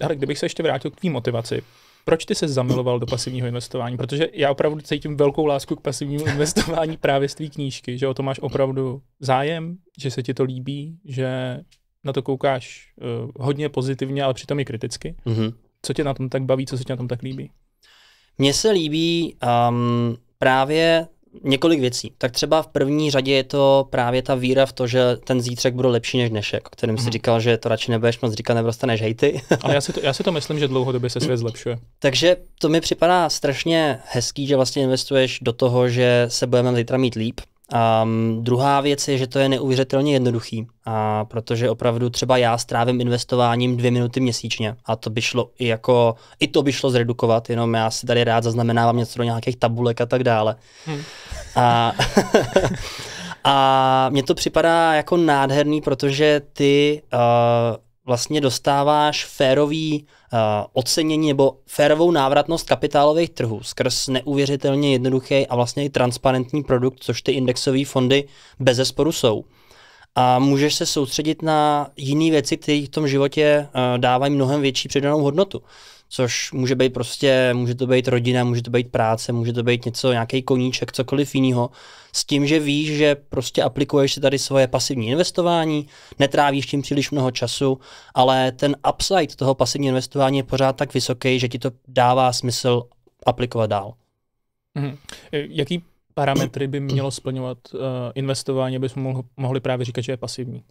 Ale kdybych se ještě vrátil k té motivaci, proč ty se zamiloval do pasivního investování? Protože já opravdu cítím velkou lásku k pasivnímu investování právě z tvý knížky, že o to máš opravdu zájem, že se ti to líbí, že na to koukáš uh, hodně pozitivně, ale přitom i kriticky. Mm-hmm. Co tě na tom tak baví, co se ti na tom tak líbí? Mně se líbí um, právě několik věcí. Tak třeba v první řadě je to právě ta víra v to, že ten zítřek bude lepší než dnešek, o kterém hmm. si mhm. říkal, že to radši nebudeš moc říkat, nebo dostaneš hejty. Ale já si, to, já si to myslím, že dlouhodobě se svět zlepšuje. Takže to mi připadá strašně hezký, že vlastně investuješ do toho, že se budeme zítra mít líp, Um, druhá věc je, že to je neuvěřitelně jednoduchý, a protože opravdu třeba já strávím investováním dvě minuty měsíčně a to by šlo i jako, i to by šlo zredukovat, jenom já si tady rád zaznamenávám něco do nějakých tabulek a tak dále. Hmm. A, a mně to připadá jako nádherný, protože ty uh, vlastně dostáváš férový Eh, ocenění nebo férovou návratnost kapitálových trhů skrz neuvěřitelně jednoduchý a vlastně i transparentní produkt, což ty indexové fondy bez zesporu jsou. A můžeš se soustředit na jiné věci, které v tom životě eh, dávají mnohem větší přidanou hodnotu což může být prostě, může to být rodina, může to být práce, může to být něco, nějaký koníček, cokoliv jiného, s tím, že víš, že prostě aplikuješ si tady svoje pasivní investování, netrávíš tím příliš mnoho času, ale ten upside toho pasivní investování je pořád tak vysoký, že ti to dává smysl aplikovat dál. Mhm. Jaký parametry by mělo splňovat uh, investování, aby jsme mohli právě říkat, že je pasivní?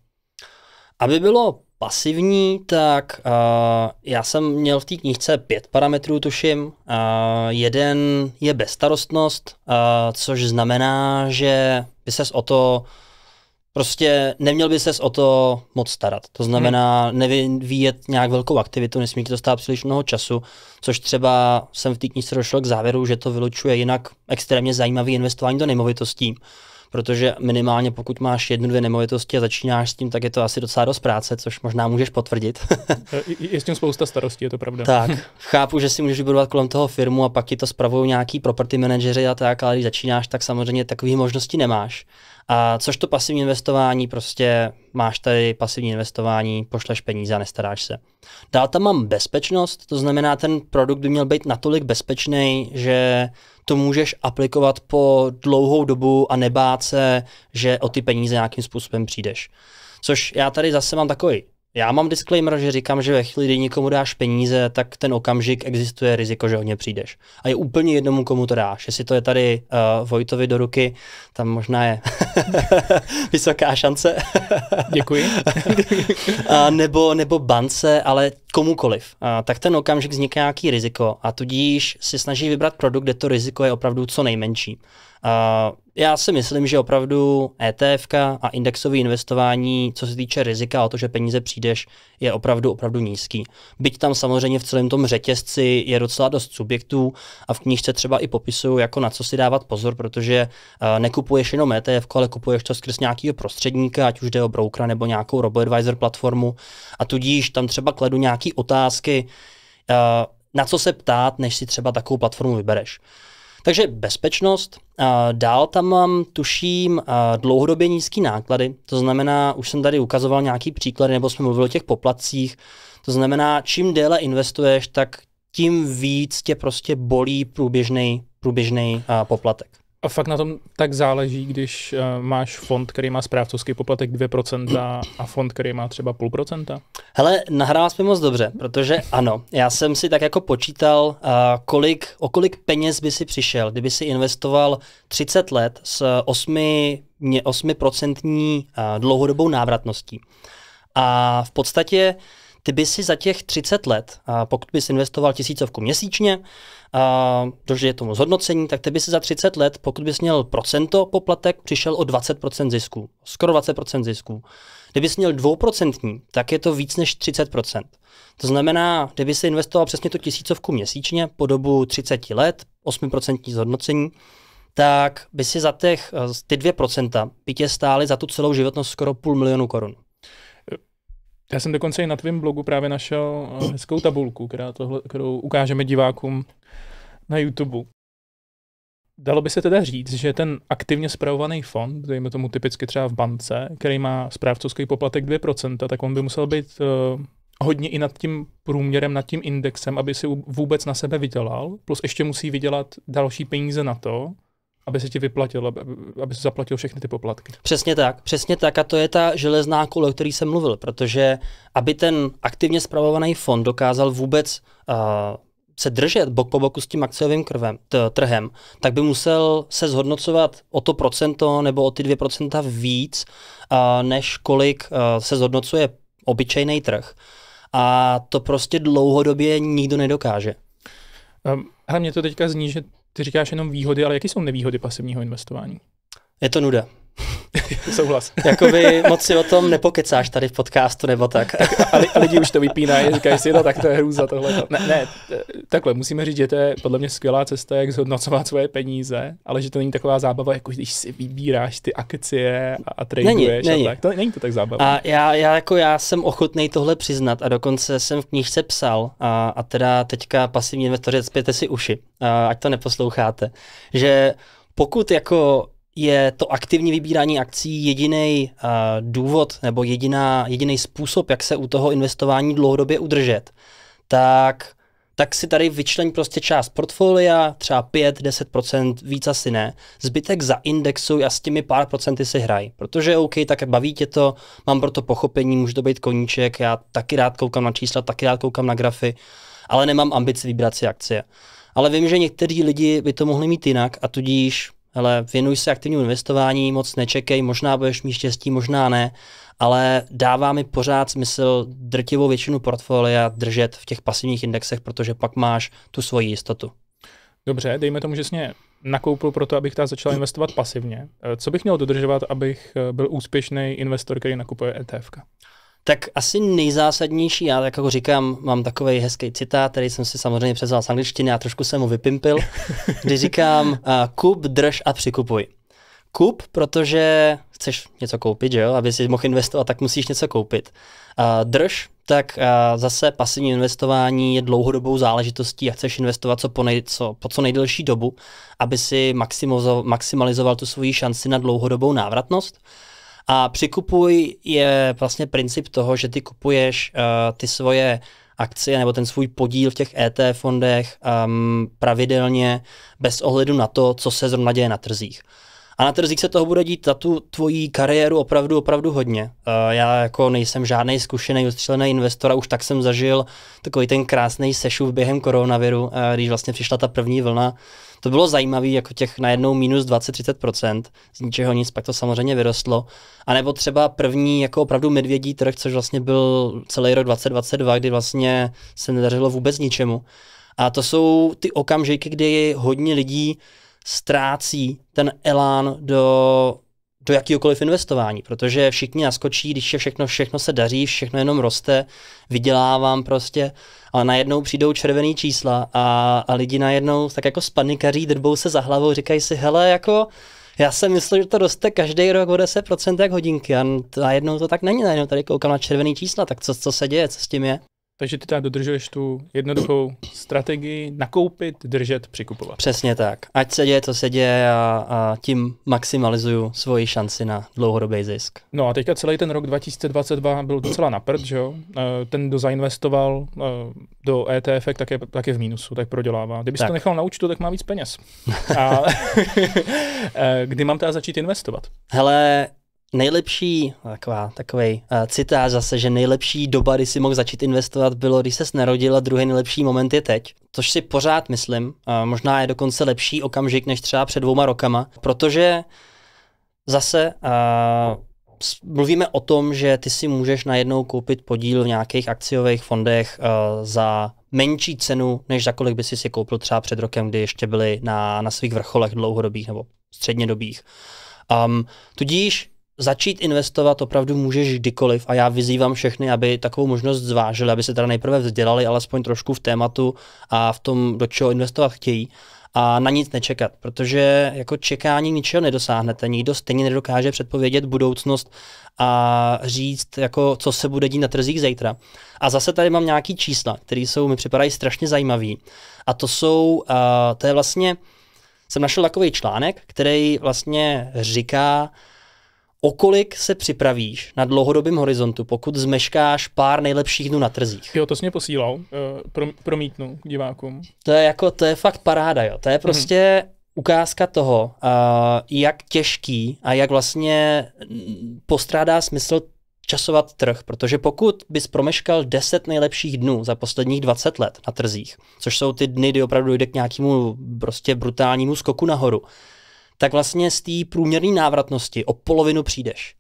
Aby bylo pasivní, tak uh, já jsem měl v té knížce pět parametrů, tuším. Uh, jeden je bezstarostnost, uh, což znamená, že by ses o to prostě neměl by ses o to moc starat. To znamená hmm. nevyvíjet nějak velkou aktivitu, nesmí ti to stát příliš mnoho času, což třeba jsem v té knížce došel k závěru, že to vylučuje jinak extrémně zajímavý investování do nemovitostí protože minimálně pokud máš jednu, dvě nemovitosti a začínáš s tím, tak je to asi docela dost práce, což možná můžeš potvrdit. je, je s tím spousta starostí, je to pravda. Tak, chápu, že si můžeš vybudovat kolem toho firmu a pak ti to spravují nějaký property manažeři a tak, ale když začínáš, tak samozřejmě takových možností nemáš. A což to pasivní investování, prostě máš tady pasivní investování, pošleš peníze a nestaráš se. Dál tam mám bezpečnost, to znamená, ten produkt by měl být natolik bezpečný, že to můžeš aplikovat po dlouhou dobu a nebát se, že o ty peníze nějakým způsobem přijdeš. Což já tady zase mám takový já mám disclaimer, že říkám, že ve chvíli, kdy někomu dáš peníze, tak ten okamžik existuje riziko, že o ně přijdeš. A je úplně jednomu, komu to dáš. Jestli to je tady uh, Vojtovi do ruky, tam možná je vysoká šance. Děkuji. a nebo, nebo bance, ale komukoliv. A tak ten okamžik vzniká nějaký riziko a tudíž si snaží vybrat produkt, kde to riziko je opravdu co nejmenší já si myslím, že opravdu ETF a indexové investování, co se týče rizika o to, že peníze přijdeš, je opravdu opravdu nízký. Byť tam samozřejmě v celém tom řetězci je docela dost subjektů a v knížce třeba i popisuju, jako na co si dávat pozor, protože eh, nekupuješ jenom ETF, ale kupuješ to skrz nějakého prostředníka, ať už jde o broukra nebo nějakou RoboAdvisor platformu a tudíž tam třeba kladu nějaké otázky, eh, na co se ptát, než si třeba takovou platformu vybereš. Takže bezpečnost. Dál tam mám, tuším, dlouhodobě nízké náklady. To znamená, už jsem tady ukazoval nějaký příklady, nebo jsme mluvili o těch poplacích. To znamená, čím déle investuješ, tak tím víc tě prostě bolí průběžný průběžný poplatek a fakt na tom tak záleží, když uh, máš fond, který má správcovský poplatek 2% a fond, který má třeba půl procenta? Hele, nahrává jsme moc dobře, protože ano, já jsem si tak jako počítal, uh, kolik, o kolik peněz by si přišel, kdyby si investoval 30 let s 8%, 8% eh, dlouhodobou návratností. A v podstatě uh, ty by si za těch 30 let, a pokud bys investoval tisícovku měsíčně, a dožije tomu zhodnocení, tak ty by si za 30 let, pokud bys měl procento poplatek, přišel o 20% zisku, skoro 20% zisku. Kdybys měl dvouprocentní, tak je to víc než 30%. To znamená, kdyby si investoval přesně tu tisícovku měsíčně po dobu 30 let, 8% zhodnocení, tak by si za těch, eh, ty 2% by tě stály za tu celou životnost skoro půl milionu korun. Já jsem dokonce i na tvém blogu právě našel eh, hezkou tabulku, která tohle, kterou ukážeme divákům na YouTube. Dalo by se teda říct, že ten aktivně spravovaný fond, dejme tomu typicky třeba v bance, který má správcovský poplatek 2%, tak on by musel být uh, hodně i nad tím průměrem, nad tím indexem, aby si vůbec na sebe vydělal, plus ještě musí vydělat další peníze na to, aby se ti vyplatil, aby, aby se zaplatil všechny ty poplatky. Přesně tak, přesně tak a to je ta železná kolo, o který jsem mluvil, protože aby ten aktivně spravovaný fond dokázal vůbec uh, se držet bok po boku s tím akciovým krvem, t, trhem, tak by musel se zhodnocovat o to procento nebo o ty procenta víc, uh, než kolik uh, se zhodnocuje obyčejný trh. A to prostě dlouhodobě nikdo nedokáže. Um, hele, mě to teďka zní, že ty říkáš jenom výhody, ale jaké jsou nevýhody pasivního investování? Je to nuda. Souhlas. Jakoby moc si o tom nepokecáš tady v podcastu nebo tak. tak a, lidi už to vypínají, říkají si, no tak to je hrůza tohle. Ne, ne, takhle musíme říct, že to je podle mě skvělá cesta, jak zhodnocovat svoje peníze, ale že to není taková zábava, jako když si vybíráš ty akcie a, a traduješ není, není. a tak. To, není to tak zábava. A já, já, jako já jsem ochotný tohle přiznat a dokonce jsem v knížce psal a, a teda teďka pasivní investoři, zpěte si uši, a, ať to neposloucháte, že pokud jako je to aktivní vybírání akcí jediný uh, eh, důvod nebo jediný způsob, jak se u toho investování dlouhodobě udržet, tak, tak si tady vyčleň prostě část portfolia, třeba 5-10%, víc asi ne. Zbytek za indexu a s těmi pár procenty si hraj. Protože OK, tak baví tě to, mám pro to pochopení, může to být koníček, já taky rád koukám na čísla, taky rád koukám na grafy, ale nemám ambici vybrat si akcie. Ale vím, že někteří lidi by to mohli mít jinak a tudíž ale věnuj se aktivnímu investování, moc nečekej, možná budeš mít štěstí, možná ne, ale dává mi pořád smysl drtivou většinu portfolia držet v těch pasivních indexech, protože pak máš tu svoji jistotu. Dobře, dejme tomu, že jsi mě nakoupil proto, abych ta začal investovat pasivně. Eh, co bych měl dodržovat, abych eh, byl úspěšný investor, který nakupuje ETF? Tak asi nejzásadnější, já tak jako říkám, mám takový hezký citát, který jsem si samozřejmě převzal z angličtiny a trošku jsem mu vypimpil, kdy říkám uh, kup, drž a přikupuj. Kup, protože chceš něco koupit, že jo? Aby si mohl investovat, tak musíš něco koupit. Uh, drž, tak uh, zase pasivní investování je dlouhodobou záležitostí a chceš investovat co po, nej, co, po co nejdelší dobu, aby si maximalizoval tu svoji šanci na dlouhodobou návratnost. A přikupuj je vlastně princip toho, že ty kupuješ uh, ty svoje akcie nebo ten svůj podíl v těch ET fondech um, pravidelně bez ohledu na to, co se zrovna děje na trzích. A na trzích se toho bude dít za tu tvoji kariéru opravdu, opravdu hodně. Uh, já jako nejsem žádný zkušený, ustřelený investor a už tak jsem zažil takový ten krásný sešuv během koronaviru, uh, když vlastně přišla ta první vlna, to bylo zajímavé, jako těch najednou minus 20-30%, z ničeho nic, pak to samozřejmě vyrostlo. A nebo třeba první jako opravdu medvědí trh, což vlastně byl celý rok 2022, kdy vlastně se nedařilo vůbec ničemu. A to jsou ty okamžiky, kdy hodně lidí ztrácí ten elán do do jakýkoliv investování, protože všichni naskočí, když je všechno, všechno se daří, všechno jenom roste, vydělávám prostě, ale najednou přijdou červený čísla a, a lidi najednou tak jako spanikaří, drbou se za hlavou, říkají si, hele, jako já jsem myslel, že to roste každý rok o 10% jak hodinky a najednou to tak není, najednou tady koukám na červený čísla, tak co, co se děje, co s tím je? Takže ty tam dodržuješ tu jednoduchou strategii nakoupit, držet, přikupovat. Přesně tak. Ať se děje, co se děje a, a tím maximalizuju svoji šanci na dlouhodobý zisk. No a teďka celý ten rok 2022 byl docela na prd, že jo? Eh, ten, kdo zainvestoval eh, do ETF, tak je, tak je v mínusu, tak prodělává. Kdyby to nechal na účtu, tak má víc peněz. a eh, kdy mám teda začít investovat? Hele, nejlepší, no, taková, takový uh, eh, citát zase, že nejlepší doba, kdy si mohl začít investovat, bylo, když ses narodil a druhý nejlepší moment je teď. Což si pořád myslím, uh, možná je dokonce lepší okamžik než třeba před dvouma rokama, protože zase uh, mluvíme o tom, že ty si můžeš najednou koupit podíl v nějakých akciových fondech uh, za menší cenu, než za kolik by si si koupil třeba před rokem, kdy ještě byli na, na svých vrcholech dlouhodobých nebo střednědobých. Um, tudíž začít investovat opravdu můžeš kdykoliv a já vyzývám všechny, aby takovou možnost zvážili, aby se teda nejprve vzdělali alespoň trošku v tématu a v tom, do čeho investovat chtějí a na nic nečekat, protože jako čekání ničeho nedosáhnete, nikdo stejně nedokáže předpovědět budoucnost a říct, jako, co se bude dít na trzích zítra. A zase tady mám nějaký čísla, které jsou, mi připadají strašně zajímavé. A to jsou, uh, to je vlastně, jsem našel takový článek, který vlastně říká, Okolik se připravíš na dlouhodobém horizontu, pokud zmeškáš pár nejlepších dnů na trzích? Jo, to jsi mě posílal, uh, eh, pro, promítnu divákům. To je jako, to je fakt paráda, jo. To je mhm. prostě mm-hmm. ukázka toho, uh, jak těžký a jak vlastně postrádá smysl časovat trh, protože pokud bys promeškal 10 nejlepších dnů za posledních 20 let na trzích, což jsou ty dny, kdy opravdu dojde k nějakému prostě brutálnímu skoku nahoru, tak vlastně z té průměrné návratnosti o polovinu přijdeš.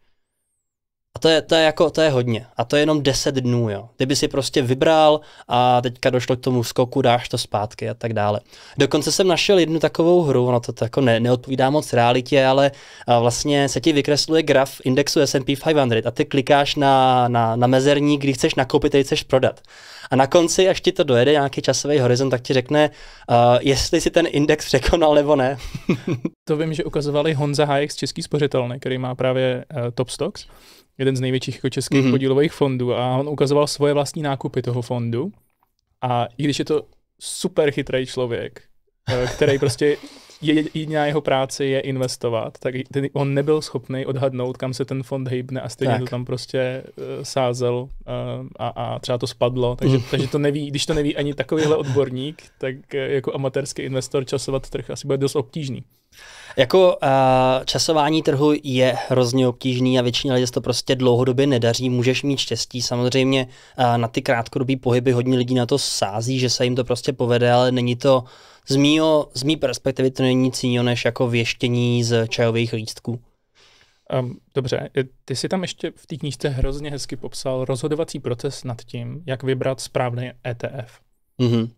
A to je, to je jako, to je hodně. A to je jenom 10 dnů, jo. Kdyby si prostě vybral a teďka došlo k tomu skoku, dáš to zpátky a tak dále. Dokonce jsem našel jednu takovou hru, ono to, to jako ne, neodpovídá moc realitě, ale vlastně se ti vykresluje graf indexu S&P 500 a ty klikáš na, na, na mezerník, kdy chceš nakoupit, kdy chceš prodat. A na konci, až ti to dojede nějaký časový horizont, tak ti řekne, uh, jestli si ten index překonal nebo ne. to vím, že ukazovali Honza Hajek z Český spořitelny, který má právě uh, Top Stocks jeden z největších jako českých mm-hmm. podílových fondů a on ukazoval svoje vlastní nákupy toho fondu. A i když je to super chytrý člověk, eh, který prostě jediná jeho práce je investovat, tak on nebyl schopný odhadnout, kam se ten fond hejbne a stejně tak. to tam prostě uh, sázel uh, a, a třeba to spadlo. Takže, mm. takže to neví, když to neví ani takovýhle odborník, tak uh, jako amatérský investor časovat trh asi bude dost obtížný. Jako uh, časování trhu je hrozně obtížný a většině lidí to prostě dlouhodobě nedaří. Můžeš mít štěstí. Samozřejmě uh, na ty krátkodobé pohyby hodně lidí na to sází, že se jim to prostě povede, ale není to z, mýho, z mý perspektivy to není nic jiného než jako věštění z čajových lístků. Um, dobře, ty si tam ještě v té knížce hrozně hezky popsal rozhodovací proces nad tím, jak vybrat správný ETF. Mm-hmm.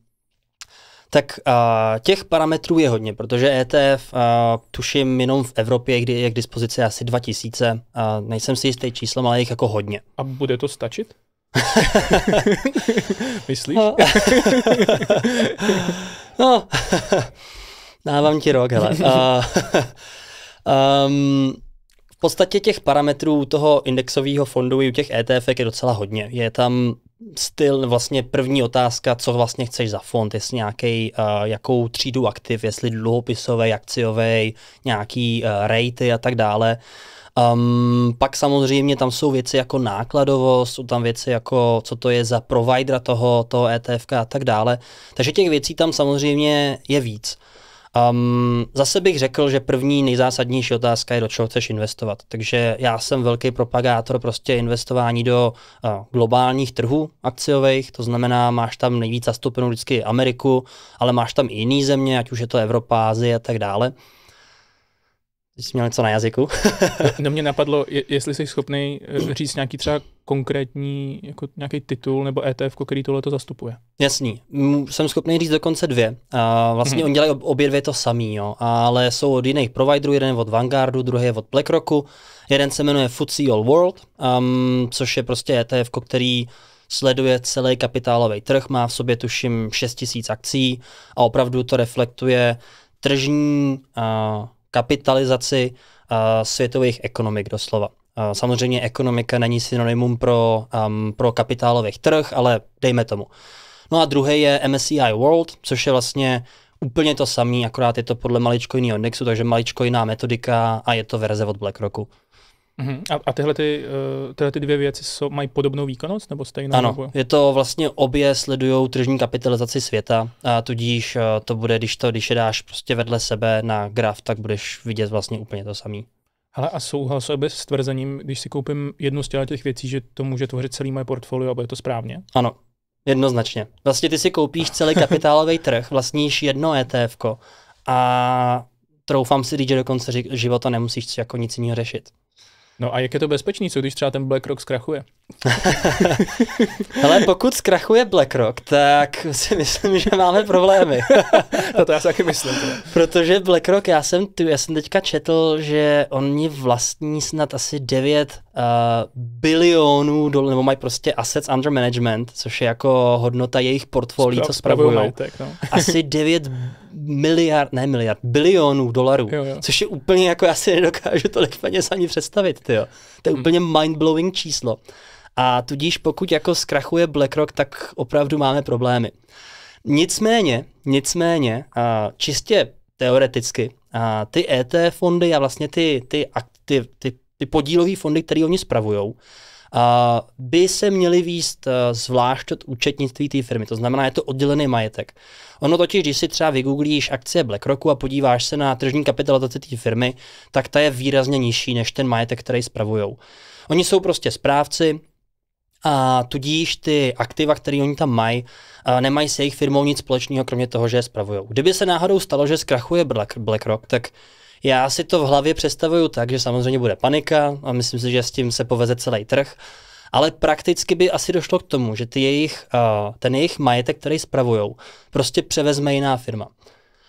Tak uh, těch parametrů je hodně, protože ETF, uh, tuším, jenom v Evropě kdy je k dispozici asi 2000, uh, nejsem si jistý číslem, ale jich jako hodně. A bude to stačit? Myslíš? No. no. Dávám ti rok, hele. Uh, um, v podstatě těch parametrů toho indexového fondu i u těch ETF je docela hodně. Je tam styl, vlastně první otázka, co vlastně chceš za fond, jestli nějaký, uh, jakou třídu aktiv, jestli dluhopisový, akciový, nějaký uh, rejty a tak dále. Uh, Um, pak samozřejmě tam jsou věci jako nákladovost, jsou tam věci jako co to je za providera toho, toho ETF a tak dále. Takže těch věcí tam samozřejmě je víc. Um, zase bych řekl, že první nejzásadnější otázka je, do čeho chceš investovat. Takže já jsem velký propagátor prostě investování do uh, globálních trhů akciových, to znamená, máš tam nejvíc zastoupenou vždycky Ameriku, ale máš tam i jiné země, ať už je to Evropa, Azie a tak dále. Jsi měl něco na jazyku? no mě napadlo, jestli jsi schopný eh, říct nějaký třeba konkrétní, jako nějaký titul nebo ETF, který tohle to zastupuje. Jasný. Jsem schopný říct dokonce dvě. A vlastně mm-hmm. oni dělají obě dvě to samý, jo. ale jsou od jiných providerů, jeden je od Vanguardu, druhý je od BlackRocku. Jeden se jmenuje FTSE All World, um, což je prostě ETF, který sleduje celý kapitálový trh, má v sobě tuším 6 000 akcí a opravdu to reflektuje tržní uh, kapitalizaci uh, světových ekonomik doslova. Eh, samozřejmě ekonomika není synonymum pro, um, pro kapitálových trh, ale dejme tomu. No a druhý je MSCI World, což je vlastně úplně to samý, akorát je to podle maličko jiného indexu, takže maličko jiná metodika a je to verze od BlackRocku. Uhum. A, a tyhle, ty, uh, tyhle ty dvě věci jsou, mají podobnou výkonnost nebo stejnou? Ano, nebo? je to vlastně obě sledují tržní kapitalizaci světa, a tudíž uh, to bude, když to, když je dáš prostě vedle sebe na graf, tak budeš vidět vlastně úplně to samý. Ale a souhlas obě s tvrzením, když si koupím jednu z těch věcí, že to může tvořit celý moje portfolio a bude to správně? Ano, jednoznačně. Vlastně ty si koupíš celý kapitálový trh, vlastníš jedno ETF a troufám si říct, že do konce života nemusíš jako nic jiného řešit. No a jak je to bezpečný, co když třeba ten BlackRock zkrachuje? Ale pokud zkrachuje BlackRock, tak si myslím, že máme problémy. no to já si taky myslím. Teda. Protože BlackRock, já jsem, tu, já jsem teďka četl, že oni vlastní snad asi 9 uh, eh, bilionů dolů. nebo mají prostě assets under management, což je jako hodnota jejich portfolií, co spravují. No. Asi 9 miliard, ne miliard, bilionů dolarů, jo, jo. což je úplně jako, já si nedokážu tolik peněz ani představit, ty jo, To je hmm. úplně mind-blowing číslo. A tudíž pokud jako zkrachuje BlackRock, tak opravdu máme problémy. Nicméně, nicméně, a čistě teoreticky, a ty ETF fondy a vlastně ty, ty, ty, ty, ty podílové fondy, které oni spravují, by se měly výst eh, zvlášť od účetnictví té firmy. To znamená, je to oddělený majetek. Ono totiž, když si třeba vygooglíš akcie BlackRocku a podíváš se na tržní kapitalizaci té firmy, tak ta je výrazně nižší než ten majetek, který spravují. Oni jsou prostě správci, a tudíž ty aktiva, které oni tam mají, eh, nemají s jejich firmou nic společného, kromě toho, že je spravují. Kdyby se náhodou stalo, že zkrachuje BlackRock, tak já si to v hlavě představuju tak, že samozřejmě bude panika a myslím si, že s tím se poveze celý trh, ale prakticky by asi došlo k tomu, že ty jejich, eh, ten jejich majetek, který spravujou, prostě převezme jiná firma.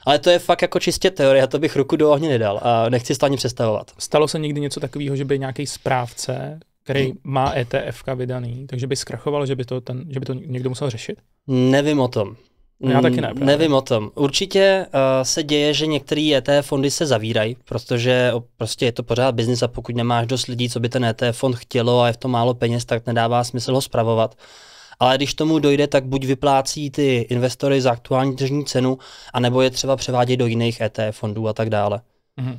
Ale to je fakt jako čistě teorie, to bych ruku do ohně nedal a nechci ani představovat. Stalo se někdy něco takového, že by nějaký správce, který hmm. má ETF vydaný, takže by zkrachoval, že by to, ten, že by to někdo musel řešit? Nevím o tom. Já taky mm, ne. Právě. Nevím o tom. Určitě uh, se děje, že některé ETF fondy se zavírají, protože prostě je to pořád biznis a pokud nemáš dost lidí, co by ten ETF fond chtělo a je v tom málo peněz, tak nedává smysl ho spravovat. Ale když tomu dojde, tak buď vyplácí ty investory za aktuální tržní cenu, anebo je třeba převádět do jiných ETF fondů a tak dále. Mm-hmm.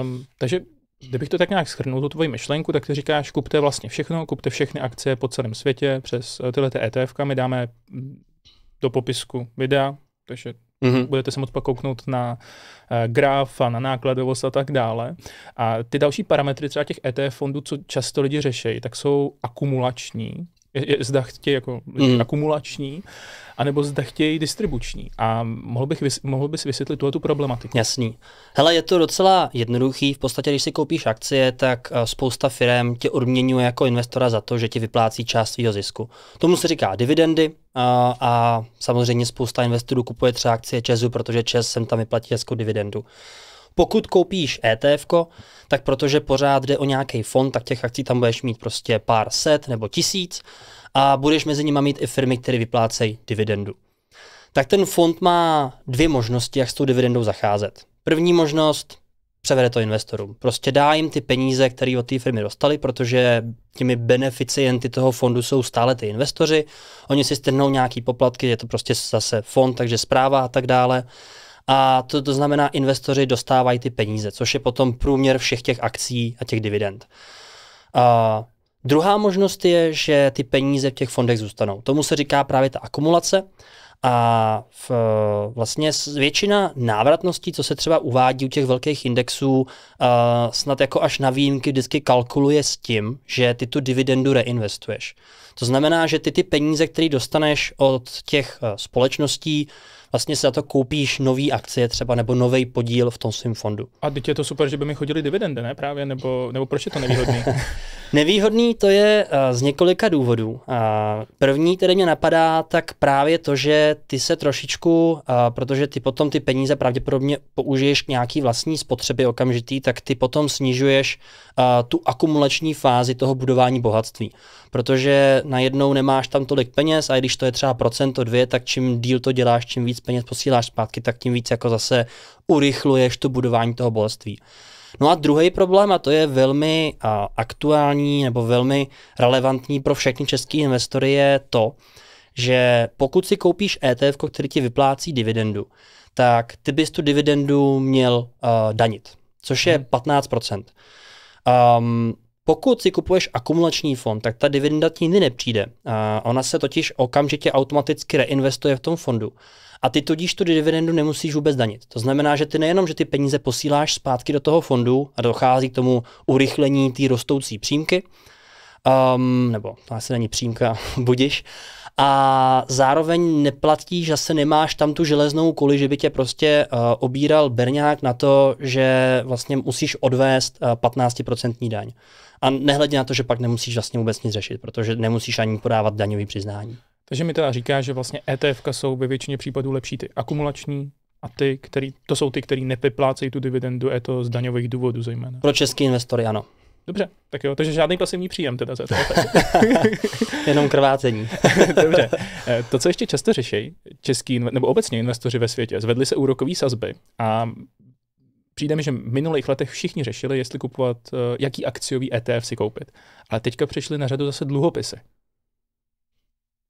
Um, takže Kdybych to tak nějak schrnul, tu tvoji myšlenku, tak ty říkáš, kupte vlastně všechno, kupte všechny akcie po celém světě přes eh, tyhle ETF, my e dáme do popisku videa, takže Mm-hmm. Budete se moc pak kouknout na uh, graf a na nákladovost a tak dále. A ty další parametry třeba těch ETF fondů, co často lidi řeší, tak jsou akumulační zda chtějí jako mm. akumulační, anebo zda chtějí distribuční. A mohl, bych, mohl bys vysvětlit tuhle tu problematiku? Jasný. Hele, je to docela jednoduchý. V podstatě, když si koupíš akcie, tak eh, spousta firm tě odměňuje jako investora za to, že ti vyplácí část svého zisku. Tomu se říká dividendy a, a samozřejmě spousta investorů kupuje třeba akcie Česu, protože Čes sem tam vyplatí jako dividendu. Pokud koupíš ETF, tak protože pořád jde o nějaký fond, tak těch akcí tam budeš mít prostě pár set nebo tisíc a budeš mezi nimi mít i firmy, které vyplácejí dividendu. Tak ten fond má dvě možnosti, jak s tou dividendou zacházet. První možnost, převede to investorům. Prostě dá jim ty peníze, které od té firmy dostali, protože těmi beneficienty toho fondu jsou stále ty investoři. Oni si strhnou nějaký poplatky, je to prostě zase fond, takže zpráva a tak dále a to, to znamená, investoři dostávají ty peníze, což je potom průměr všech těch akcí a těch dividend. A druhá možnost je, že ty peníze v těch fondech zůstanou. Tomu se říká právě ta akumulace. A v, vlastně většina návratností, co se třeba uvádí u těch velkých indexů, uh, snad jako až na výjimky vždycky kalkuluje s tím, že ty tu dividendu reinvestuješ. To znamená, že ty ty peníze, které dostaneš od těch uh, společností, vlastně si za to koupíš nový akcie třeba nebo nový podíl v tom svém fondu. A teď je to super, že by mi chodili dividendy, ne právě, nebo, nebo proč je to nevýhodný? nevýhodný to je uh, z několika důvodů. Uh, první, který mě napadá, tak právě to, že ty se trošičku, uh, protože ty potom ty peníze pravděpodobně použiješ k nějaký vlastní spotřeby okamžitý, tak ty potom snižuješ tu akumulační fázi toho budování bohatství. Protože najednou nemáš tam tolik peněz a když to je třeba procento dvě, tak čím díl to děláš, čím víc peněz posíláš zpátky, tak tím víc jako zase urychluješ to budování toho bohatství. No a druhý problém, a to je velmi a, aktuální nebo velmi relevantní pro všechny české investory, je to, že pokud si koupíš ETF, který ti vyplácí dividendu, tak ty bys tu dividendu měl uh, danit, což je 15%. Mhm. Um, pokud si kupuješ akumulační fond, tak ta dividenda ti nikdy nepřijde. Uh, ona se totiž okamžitě automaticky reinvestuje v tom fondu. A ty tudíž tu dividendu nemusíš vůbec danit. To znamená, že ty nejenom, že ty peníze posíláš zpátky do toho fondu a dochází k tomu urychlení té rostoucí přímky, um, nebo to asi není přímka, budiš, a zároveň neplatí, že se nemáš tam tu železnou kuli, že by tě prostě uh, obíral Berňák na to, že vlastně musíš odvést uh, eh, 15% daň. A nehledě na to, že pak nemusíš vlastně vůbec nic řešit, protože nemusíš ani podávat daňový přiznání. Takže mi teda říká, že vlastně ETF jsou ve většině případů lepší ty akumulační a ty, který, to jsou ty, který nepeplácejí tu dividendu, je to z daňových důvodů zejména. Pro český investory ano. Dobře, tak jo, takže žádný pasivní příjem teda za to. Jenom krvácení. Dobře, eh, to, co ještě často řeší český, nebo obecně investoři ve světě, zvedly se úrokové sazby a přijde mi, že v minulých letech všichni řešili, jestli kupovat, eh, jaký akciový ETF si koupit. Ale teďka přišli na řadu zase dluhopisy.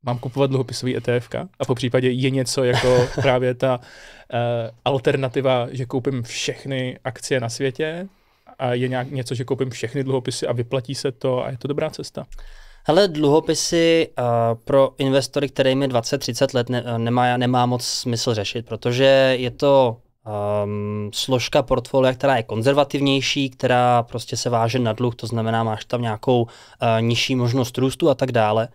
Mám kupovat dluhopisový ETF? A po případě je něco jako právě ta uh, alternativa, že koupím všechny akcie na světě, je nějak něco, že koupím všechny dluhopisy a vyplatí se to a je to dobrá cesta? Hele, dluhopisy uh, pro investory, které je 20-30 let, ne, eh, nemá, nemá moc smysl řešit, protože je to um, složka portfolia, která je konzervativnější, která prostě se váže na dluh, to znamená, máš tam nějakou uh, nižší možnost růstu a tak dále. Uh,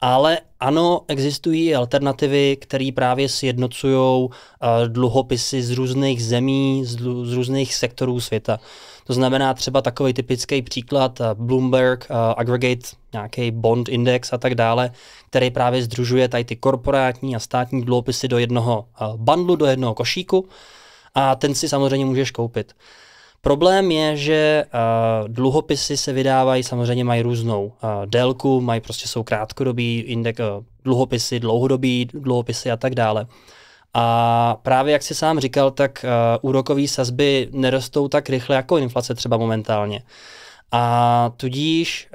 ale ano, existují alternativy, které právě sjednocují eh, dluhopisy z různých zemí, z, různých sektorů světa. To znamená třeba takový typický příklad eh, Bloomberg, eh, Aggregate, nějaký bond index a tak dále, který právě združuje tady ty korporátní a státní dluhopisy do jednoho bandlu, do jednoho košíku a ten si samozřejmě můžeš koupit. Problém je, že uh, dluhopisy se vydávají, samozřejmě mají různou uh, délku, mají prostě jsou krátkodobí index, uh, eh, dluhopisy, dlouhodobí dluhopisy a tak dále. A právě jak si sám říkal, tak uh, úrokové sazby nerostou tak rychle jako inflace třeba momentálně. A tudíž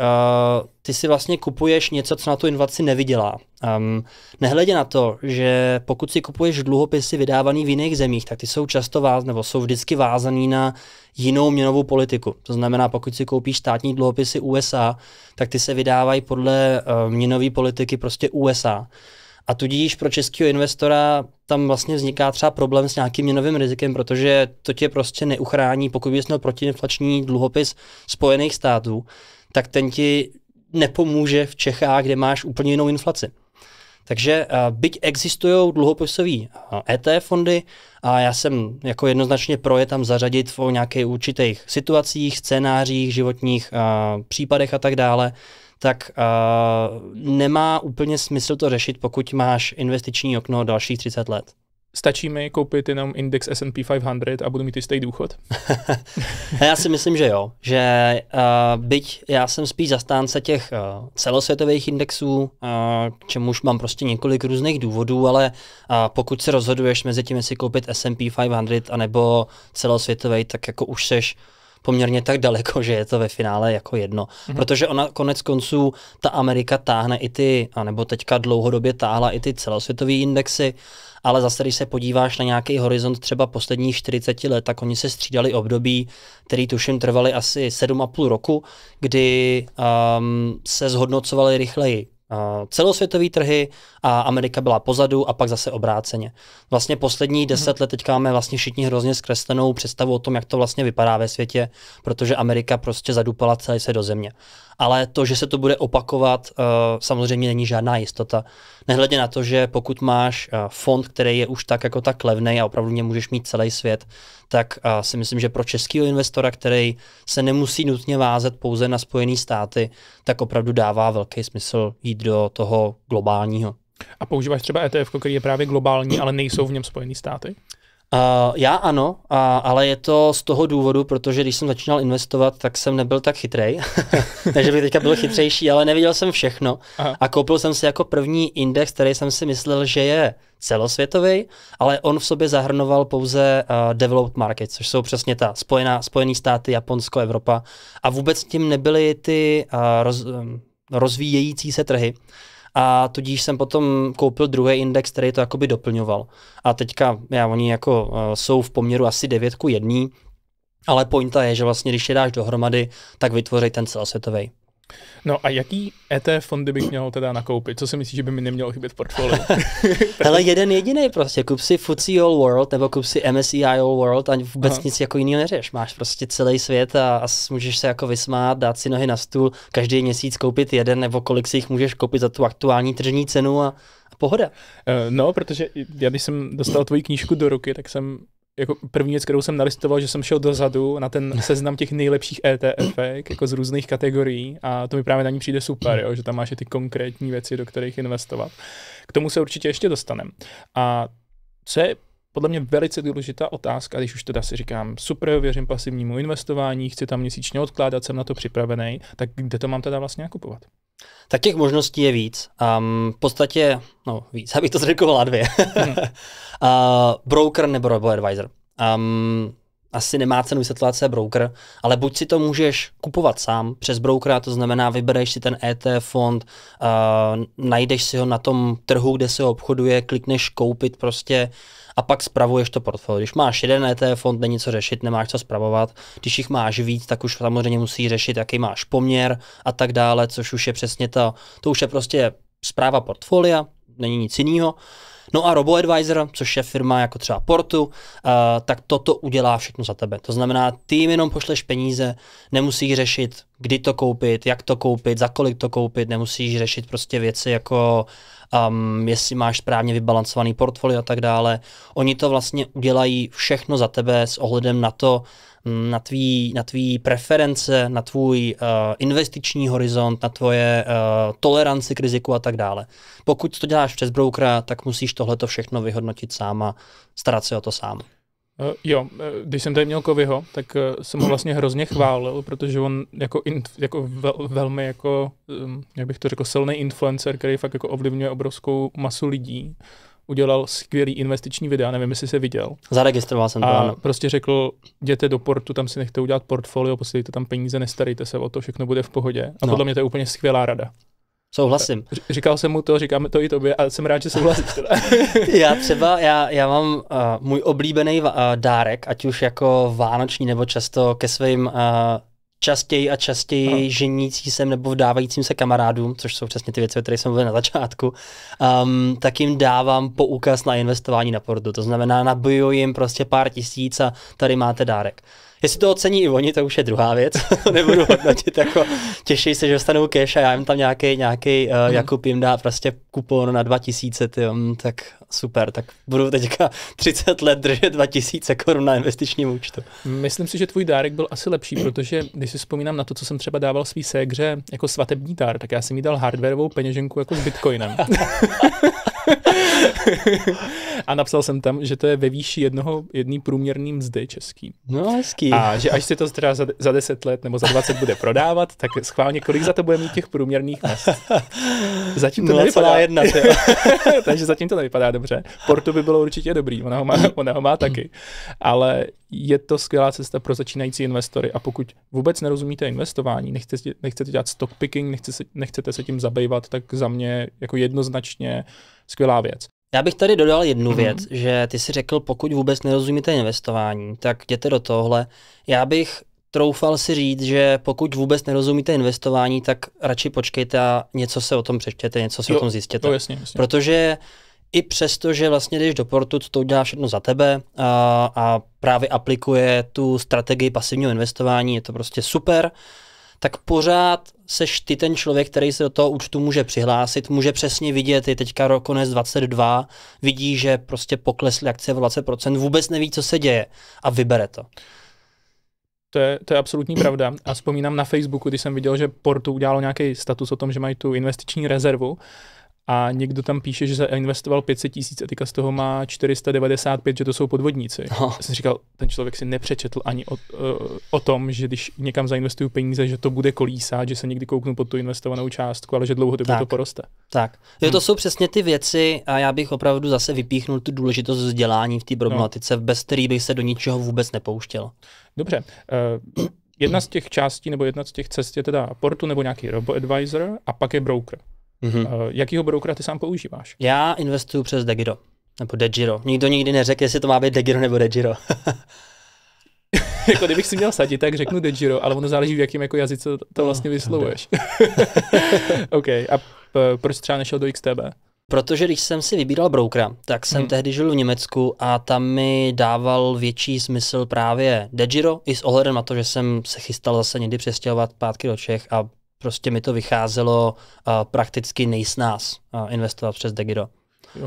uh, ty si vlastně kupuješ něco, co na tu inflaci nevydělá. Um, nehledě na to, že pokud si kupuješ dluhopisy vydávaný v jiných zemích, tak ty jsou často váz, nebo jsou vždycky vázaný na jinou měnovou politiku. To znamená, pokud si koupíš státní dluhopisy USA, tak ty se vydávají podle uh, měnové politiky prostě USA. A tudíž pro českého investora tam vlastně vzniká třeba problém s nějakým měnovým rizikem, protože to tě prostě neuchrání, pokud bys měl protiinflační dluhopis Spojených států, tak ten ti nepomůže v Čechách, kde máš úplně jinou inflaci. Takže eh, byť existují dluhopisové ETF eh, e fondy a já jsem jako jednoznačně pro je tam zařadit v nějakých určitých situacích, scénářích, životních eh, případech a tak dále, tak uh, nemá úplně smysl to řešit, pokud máš investiční okno dalších 30 let. Stačí mi koupit jenom index S&P 500 a budu mít jistý důchod? já si myslím, že jo. Že uh, byť já jsem spíš zastánce těch uh, celosvětových indexů, uh, k čemuž mám prostě několik různých důvodů, ale uh, pokud se rozhoduješ mezi tím, jestli koupit S&P 500 anebo celosvětový, tak jako už seš poměrně tak daleko, že je to ve finále jako jedno. Mm-hmm. Protože ona konec konců, ta Amerika táhne i ty, anebo teďka dlouhodobě táhla i ty celosvětové indexy, ale zase, když se podíváš na nějaký horizont třeba posledních 40 let, tak oni se střídali období, který tuším trvali asi 7,5 roku, kdy um, se zhodnocovaly rychleji celosvětové trhy a Amerika byla pozadu a pak zase obráceně. Vlastně poslední mhm. deset let teďka máme vlastně všichni hrozně zkreslenou představu o tom, jak to vlastně vypadá ve světě, protože Amerika prostě zadupala celý se do země ale to, že se to bude opakovat, eh, samozřejmě není žádná jistota. Nehledě na to, že pokud máš eh, fond, který je už tak jako tak levný a opravdu mě můžeš mít celý svět, tak eh, si myslím, že pro českého investora, který se nemusí nutně vázet pouze na Spojené státy, tak opravdu dává velký smysl jít do toho globálního. A používáš třeba ETF, který je právě globální, ale nejsou v něm Spojené státy? Uh, já ano, uh, ale je to z toho důvodu, protože když jsem začínal investovat, tak jsem nebyl tak chytrej. Takže bych teďka byl chytřejší, ale neviděl jsem všechno. Aha. A koupil jsem si jako první index, který jsem si myslel, že je celosvětový, ale on v sobě zahrnoval pouze uh, developed market, což jsou přesně ta spojená, spojený státy, Japonsko, Evropa. A vůbec tím nebyly ty uh, roz, rozvíjející se trhy a tudíž jsem potom koupil druhý index, který to jakoby doplňoval. A teďka já, oni jako uh, jsou v poměru asi 9 k 1, ale pointa je, že vlastně když je dáš dohromady, tak vytvořej ten celosvětový. No a jaký ETF fondy bych měl teda nakoupit? Co si myslíš, že by mi nemělo chybět v portfoliu? Hele, jeden jediný prostě. Kup si FTSE All World nebo kup si MSCI All World a vůbec Aha. nic jako jiného neřeš. Máš prostě celý svět a, a, můžeš se jako vysmát, dát si nohy na stůl, každý měsíc koupit jeden nebo kolik si jich můžeš koupit za tu aktuální tržní cenu a, a pohoda. Eh, no, protože já když jsem dostal tvoji knížku do ruky, tak jsem jako první věc, kterou jsem nalistoval, že jsem šel dozadu na ten seznam těch nejlepších ETF, jako z různých kategorií a to mi právě na ní přijde super, jo, že tam máš ty konkrétní věci, do kterých investovat. K tomu se určitě ještě dostanem. A co je podle mě velice důležitá otázka, když už teda si říkám, super, věřím pasivnímu investování, chci tam měsíčně odkládat, jsem na to připravený, tak kde to mám teda vlastně nakupovat? Tak těch možností je víc. Um, v podstatě, no víc, abych to zredukovala dvě. Hmm. uh, broker nebo robo advisor. Um, asi nemá cenu vysvětlovat, co je broker, ale buď si to můžeš kupovat sám přes brokera, to znamená, vybereš si ten ETF fond, uh, najdeš si ho na tom trhu, kde se ho obchoduje, klikneš koupit prostě a pak spravuješ to portfolio. Když máš jeden ETF fond, není co řešit, nemáš co spravovat. Když jich máš víc, tak už samozřejmě musí řešit, jaký máš poměr a tak dále, což už je přesně to. To už je prostě zpráva portfolia, není nic jiného. No a RoboAdvisor, což je firma jako třeba Portu, uh, tak toto udělá všechno za tebe. To znamená, ty jim jenom pošleš peníze, nemusíš řešit, kdy to koupit, jak to koupit, za kolik to koupit, nemusíš řešit prostě věci jako um, jestli máš správně vybalancovaný portfolio a tak dále. Oni to vlastně udělají všechno za tebe s ohledem na to, na tvý, na tvý preference, na tvůj uh, investiční horizont, na tvoje uh, toleranci k riziku a tak dále. Pokud to děláš přes brokera, tak musíš tohleto všechno vyhodnotit sám a starat se o to sám. Eh, jo, když jsem tady měl Kovyho, tak jsem ho vlastně hrozně chválil, protože on jako, in, jako vel, velmi jako, hm, jak bych to řekl, silný influencer, který fakt jako ovlivňuje obrovskou masu lidí udělal skvělý investiční videa, nevím, jestli se viděl. Zaregistroval jsem to, a ano. prostě řekl, jděte do portu, tam si nechte udělat portfolio, posílejte tam peníze, nestarejte se o to, všechno bude v pohodě. A no. podle mě to je úplně skvělá rada. Souhlasím. Říkal jsem mu to, říkáme to i tobě a jsem rád, že souhlasíš já třeba, já, já mám uh, můj oblíbený uh, dárek, ať už jako vánoční nebo často ke svým uh, častěji a častěji no. ženící se nebo vdávajícím se kamarádům, což jsou přesně ty věci, které jsem mluvil na začátku, um, tak jim dávám poukaz na investování na portu. To znamená, nabiju jim prostě pár tisíc a tady máte dárek. Jestli to ocení i oni, to už je druhá věc, nebudu hodnotit, jako těší se, že dostanou cash a já jim tam nějaký, nějaký uh, eh, hmm. Jakub jim dá prostě kupon na 2000, tyjo, mm, tak super, tak budu teďka 30 let držet 2000 korun na investičním účtu. Myslím si, že tvůj dárek byl asi lepší, protože když si vzpomínám na to, co jsem třeba dával svý ségře jako svatební dár, tak já jsem jí dal hardwareovou peněženku jako s bitcoinem. a napsal jsem tam, že to je ve výši jednoho, jedný průměrný mzdy český. No, hezký. A že až si to teda za, za 10 let nebo za 20 bude prodávat, tak schválně kolik za to bude mít těch průměrných mest. Zatím to no, nevypadá. Jedna, Takže zatím to nevypadá dobře. Portu by bylo určitě dobrý, ona ho má, ona ho má taky. Ale je to skvělá cesta pro začínající investory a pokud vůbec nerozumíte investování, nechcete, nechcete dělat stock picking, nechcete, nechcete se tím zabývat, tak za mě jako jednoznačně skvělá věc. Já bych tady dodal jednu mm-hmm. věc, že ty si řekl, pokud vůbec nerozumíte investování, tak jděte do tohle. Já bych troufal si říct, že pokud vůbec nerozumíte investování, tak radši počkejte a něco se o tom přečtěte, něco si jo, o tom zjistěte. Jo, jasně, jasně. Protože i přesto, že vlastně jdeš do portu, to udělá všechno za tebe a, a právě aplikuje tu strategii pasivního investování, je to prostě super, tak pořád seš ty ten člověk, který se do toho účtu může přihlásit, může přesně vidět, je teďka rok konec 22, vidí, že prostě poklesly akce v 20%, vůbec neví, co se děje a vybere to. To je, to je absolutní pravda. A vzpomínám na Facebooku, když jsem viděl, že Portu udělalo nějaký status o tom, že mají tu investiční rezervu a někdo tam píše, že zainvestoval 500 tisíc a teďka z toho má 495, že to jsou podvodníci. No. Já jsem říkal, ten člověk si nepřečetl ani o, eh, o tom, že když někam zainvestuju peníze, že to bude kolísat, že se někdy kouknu pod tu investovanou částku, ale že dlouho to poroste. Tak. Jo, to hm. jsou přesně ty věci a já bych opravdu zase vypíchnul tu důležitost vzdělání v té problematice, no. bez který bych se do ničeho vůbec nepouštěl. Dobře. Uh, jedna z těch částí nebo jedna z těch cest je teda portu nebo nějaký robo-advisor a pak je broker. Mm-hmm. Jakýho broukera ty sám používáš? Já investuju přes Degiro. Nebo Degiro. Nikdo nikdy neřekl, jestli to má být Degiro nebo Degiro. jako kdybych si měl sadit, tak řeknu Dejiro, ale ono záleží, v jakém jako jazyce to no, vlastně vyslovuješ. OK, a p- eh, proč třeba nešel do XTB? Protože když jsem si vybíral broukera, tak jsem hmm. tehdy žil v Německu a tam mi dával větší smysl právě Dejiro i s ohledem na to, že jsem se chystal zase někdy přestěhovat pátky do Čech a prostě mi to vycházelo uh, prakticky nejsnáz uh, investovat přes Degiro.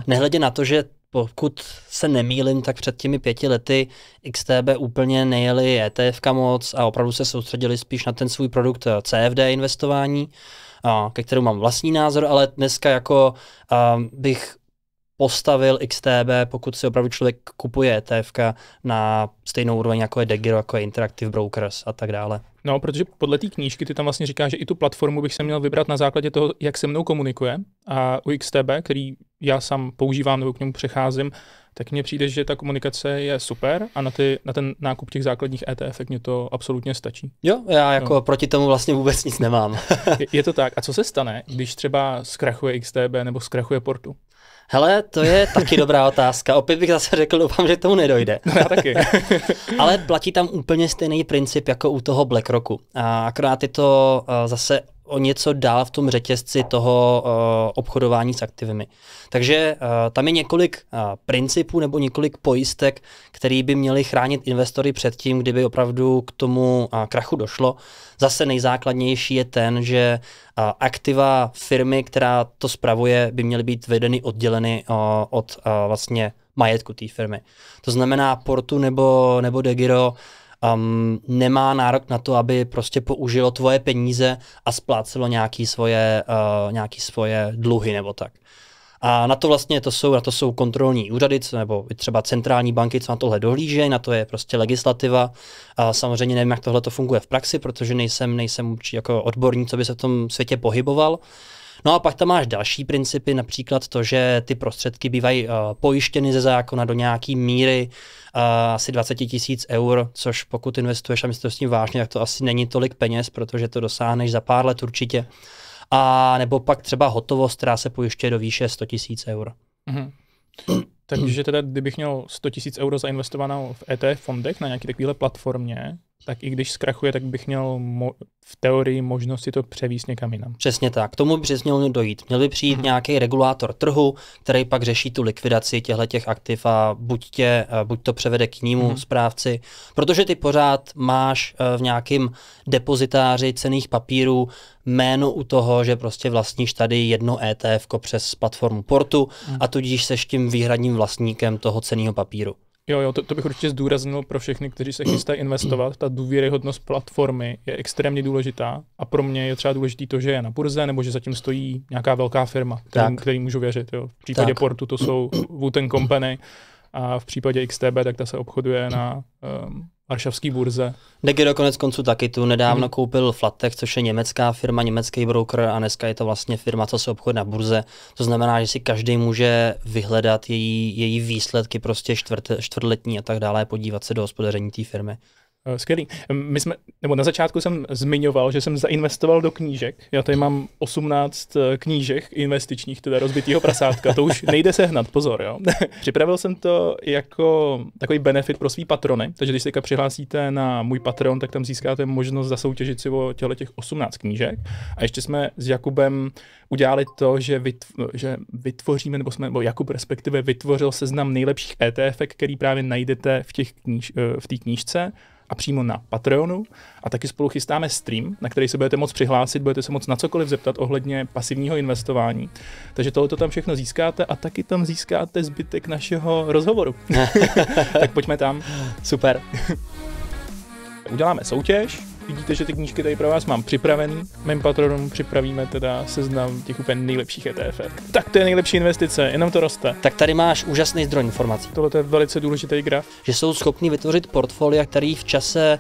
Nehledě na to, že pokud se nemýlim, tak před těmi pěti lety XTB úplně nejeli ETF moc a opravdu se soustředili spíš na ten svůj produkt eh, CFD investování, ke kterému mám vlastní názor, ale dneska jako bych postavil XTB, pokud si opravdu člověk kupuje ETF na stejnou úroveň jako je Degiro, jako je Interactive Brokers a tak dále. No, protože podle té knížky ty tam vlastně říká, že i tu platformu bych se měl vybrat na základě toho, jak se mnou komunikuje. A u XTB, který já sám používám nebo k němu přecházím, tak mně přijde, že ta komunikace je super a na, ty, na ten nákup těch základních ETF mě to absolutně stačí. Jo, já no. jako no. proti tomu vlastně vůbec nic nemám. je, je to tak. A co se stane, když třeba zkrachuje XTB nebo zkrachuje portu? Hele, to je taky dobrá otázka. Opět bych zase řekl, doufám, že tomu nedojde. No, já taky. Ale platí tam úplně stejný princip jako u toho BlackRocku. A akorát je to eh, zase o něco dál v tom řetězci toho uh, obchodování s aktivami. Takže uh, tam je několik uh, principů nebo několik pojistek, které by měly chránit investory před tím, kdyby opravdu k tomu uh, krachu došlo. Zase nejzákladnější je ten, že uh, aktiva firmy, která to spravuje, by měly být vedeny odděleny uh, od uh, vlastně majetku té firmy. To znamená Portu nebo, nebo Degiro, um, nemá nárok na to, aby prostě použilo tvoje peníze a splácelo nějaký svoje, uh, nějaký svoje dluhy nebo tak. A na to vlastně to jsou, na to jsou kontrolní úřady, co, nebo třeba centrální banky, co na tohle dohlížejí, na to je prostě legislativa. A samozřejmě nevím, jak tohle to funguje v praxi, protože nejsem, nejsem určitě jako odborník, co by se v tom světě pohyboval. No a pak tam máš další principy, například to, že ty prostředky bývají uh, pojištěny ze zákona do nějaký míry uh, asi 20 tisíc eur, což pokud investuješ a myslíš s tím vážně, tak to asi není tolik peněz, protože to dosáhneš za pár let určitě. A nebo pak třeba hotovost, která se pojišťuje do výše 100 tisíc eur. Mm-hmm. Takže teda, kdybych měl 100 000 euro zainvestovanou v ETF fondech na nějaké takovéhle platformě, tak i když zkrachuje, tak bych měl mo- v teorii možnost si to převíst někam jinam. Přesně tak. K tomu by přesně mělo dojít. Měl by přijít mm-hmm. nějaký regulátor trhu, který pak řeší tu likvidaci těchto těch aktiv a buď, tě, eh, buď to převede k nímu mm-hmm. správci, protože ty pořád máš eh, v nějakém depozitáři cených papírů jméno u toho, že prostě vlastníš tady jedno ETF přes platformu Portu mm-hmm. a tudíž seš tím výhradním vlastníkem toho ceného papíru. Jo, jo, to, to bych určitě zdůraznil pro všechny, kteří se chystají investovat. Ta důvěryhodnost platformy je extrémně důležitá a pro mě je třeba důležitý to, že je na burze nebo že zatím stojí nějaká velká firma, kterým, tak. kterým můžu věřit. Jo. V případě tak. portu to jsou Wooten Company, a v případě XTB, tak ta se obchoduje na um, varšavský burze. Degiro konec konců taky tu nedávno hmm. koupil Flatech, což je německá firma, německý broker a dneska je to vlastně firma, co se obchoduje na burze. To znamená, že si každý může vyhledat její, její výsledky prostě čtvrt, čtvrtletní a tak dále, podívat se do hospodaření té firmy. Eh, skvělý. My jsme, nebo na začátku jsem zmiňoval, že jsem zainvestoval do knížek. Já tady mám 18 eh, knížek investičních, teda rozbitýho prasátka. To už nejde sehnat, pozor, jo. Připravil jsem to jako takový benefit pro svý patrony, takže když se přihlásíte na můj patron, tak tam získáte možnost zasoutěžit si o těle těch 18 knížek. A ještě jsme s Jakubem udělali to, že, vytv- že vytvoříme, nebo jsme, nebo Jakub respektive vytvořil seznam nejlepších ETF, který právě najdete v těch kníž, eh, knížce a přímo na Patreonu a taky spolu chystáme stream, na který se budete moc přihlásit, budete se moc na cokoliv zeptat ohledně pasivního investování. Takže tohoto tam všechno získáte a taky tam získáte zbytek našeho rozhovoru. tak pojďme tam. Super. Uděláme soutěž, Vidíte, že ty knížky tady pro vás mám připravený. Mým patronům připravíme teda seznam těch úplně nejlepších ETF. Tak to je nejlepší investice, jenom to roste. Tak tady máš úžasný zdroj informací. Tohle je velice důležitý graf. Že jsou schopni vytvořit portfolia, který v čase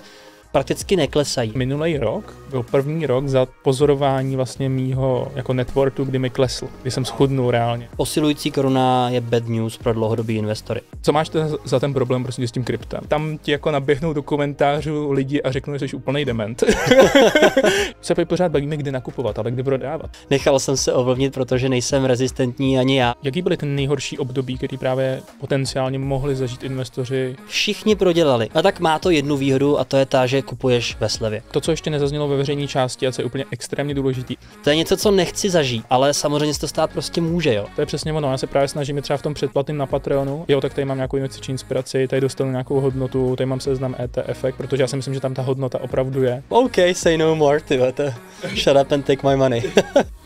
prakticky neklesají. Minulý rok byl první rok za pozorování vlastně mýho jako networku, kdy mi klesl, kdy jsem schudnul reálně. Posilující koruna je bad news pro dlouhodobý investory. Co máš za ten problém prostě s tím kryptem? Tam ti jako naběhnou do komentářů lidi a řeknou, že jsi úplný dement. se pořád bavíme, kdy nakupovat, ale kdy prodávat. Nechal jsem se ovlivnit, protože nejsem rezistentní ani já. Jaký byly ten nejhorší období, který právě potenciálně mohli zažít investoři? Všichni prodělali. A tak má to jednu výhodu a to je ta, že kupuješ ve slevě. To, co ještě nezaznělo ve veřejné části a co je úplně extrémně důležitý. To je něco, co nechci zažít, ale samozřejmě se to stát prostě může, jo. To je přesně ono. Já se právě snažím třeba v tom předplatném na Patreonu. Jo, tak tady mám nějakou investiční inspiraci, tady dostanu nějakou hodnotu, tady mám seznam ETF, protože já si myslím, že tam ta hodnota opravdu je. OK, say no more, ty vete. Shut up and take my money.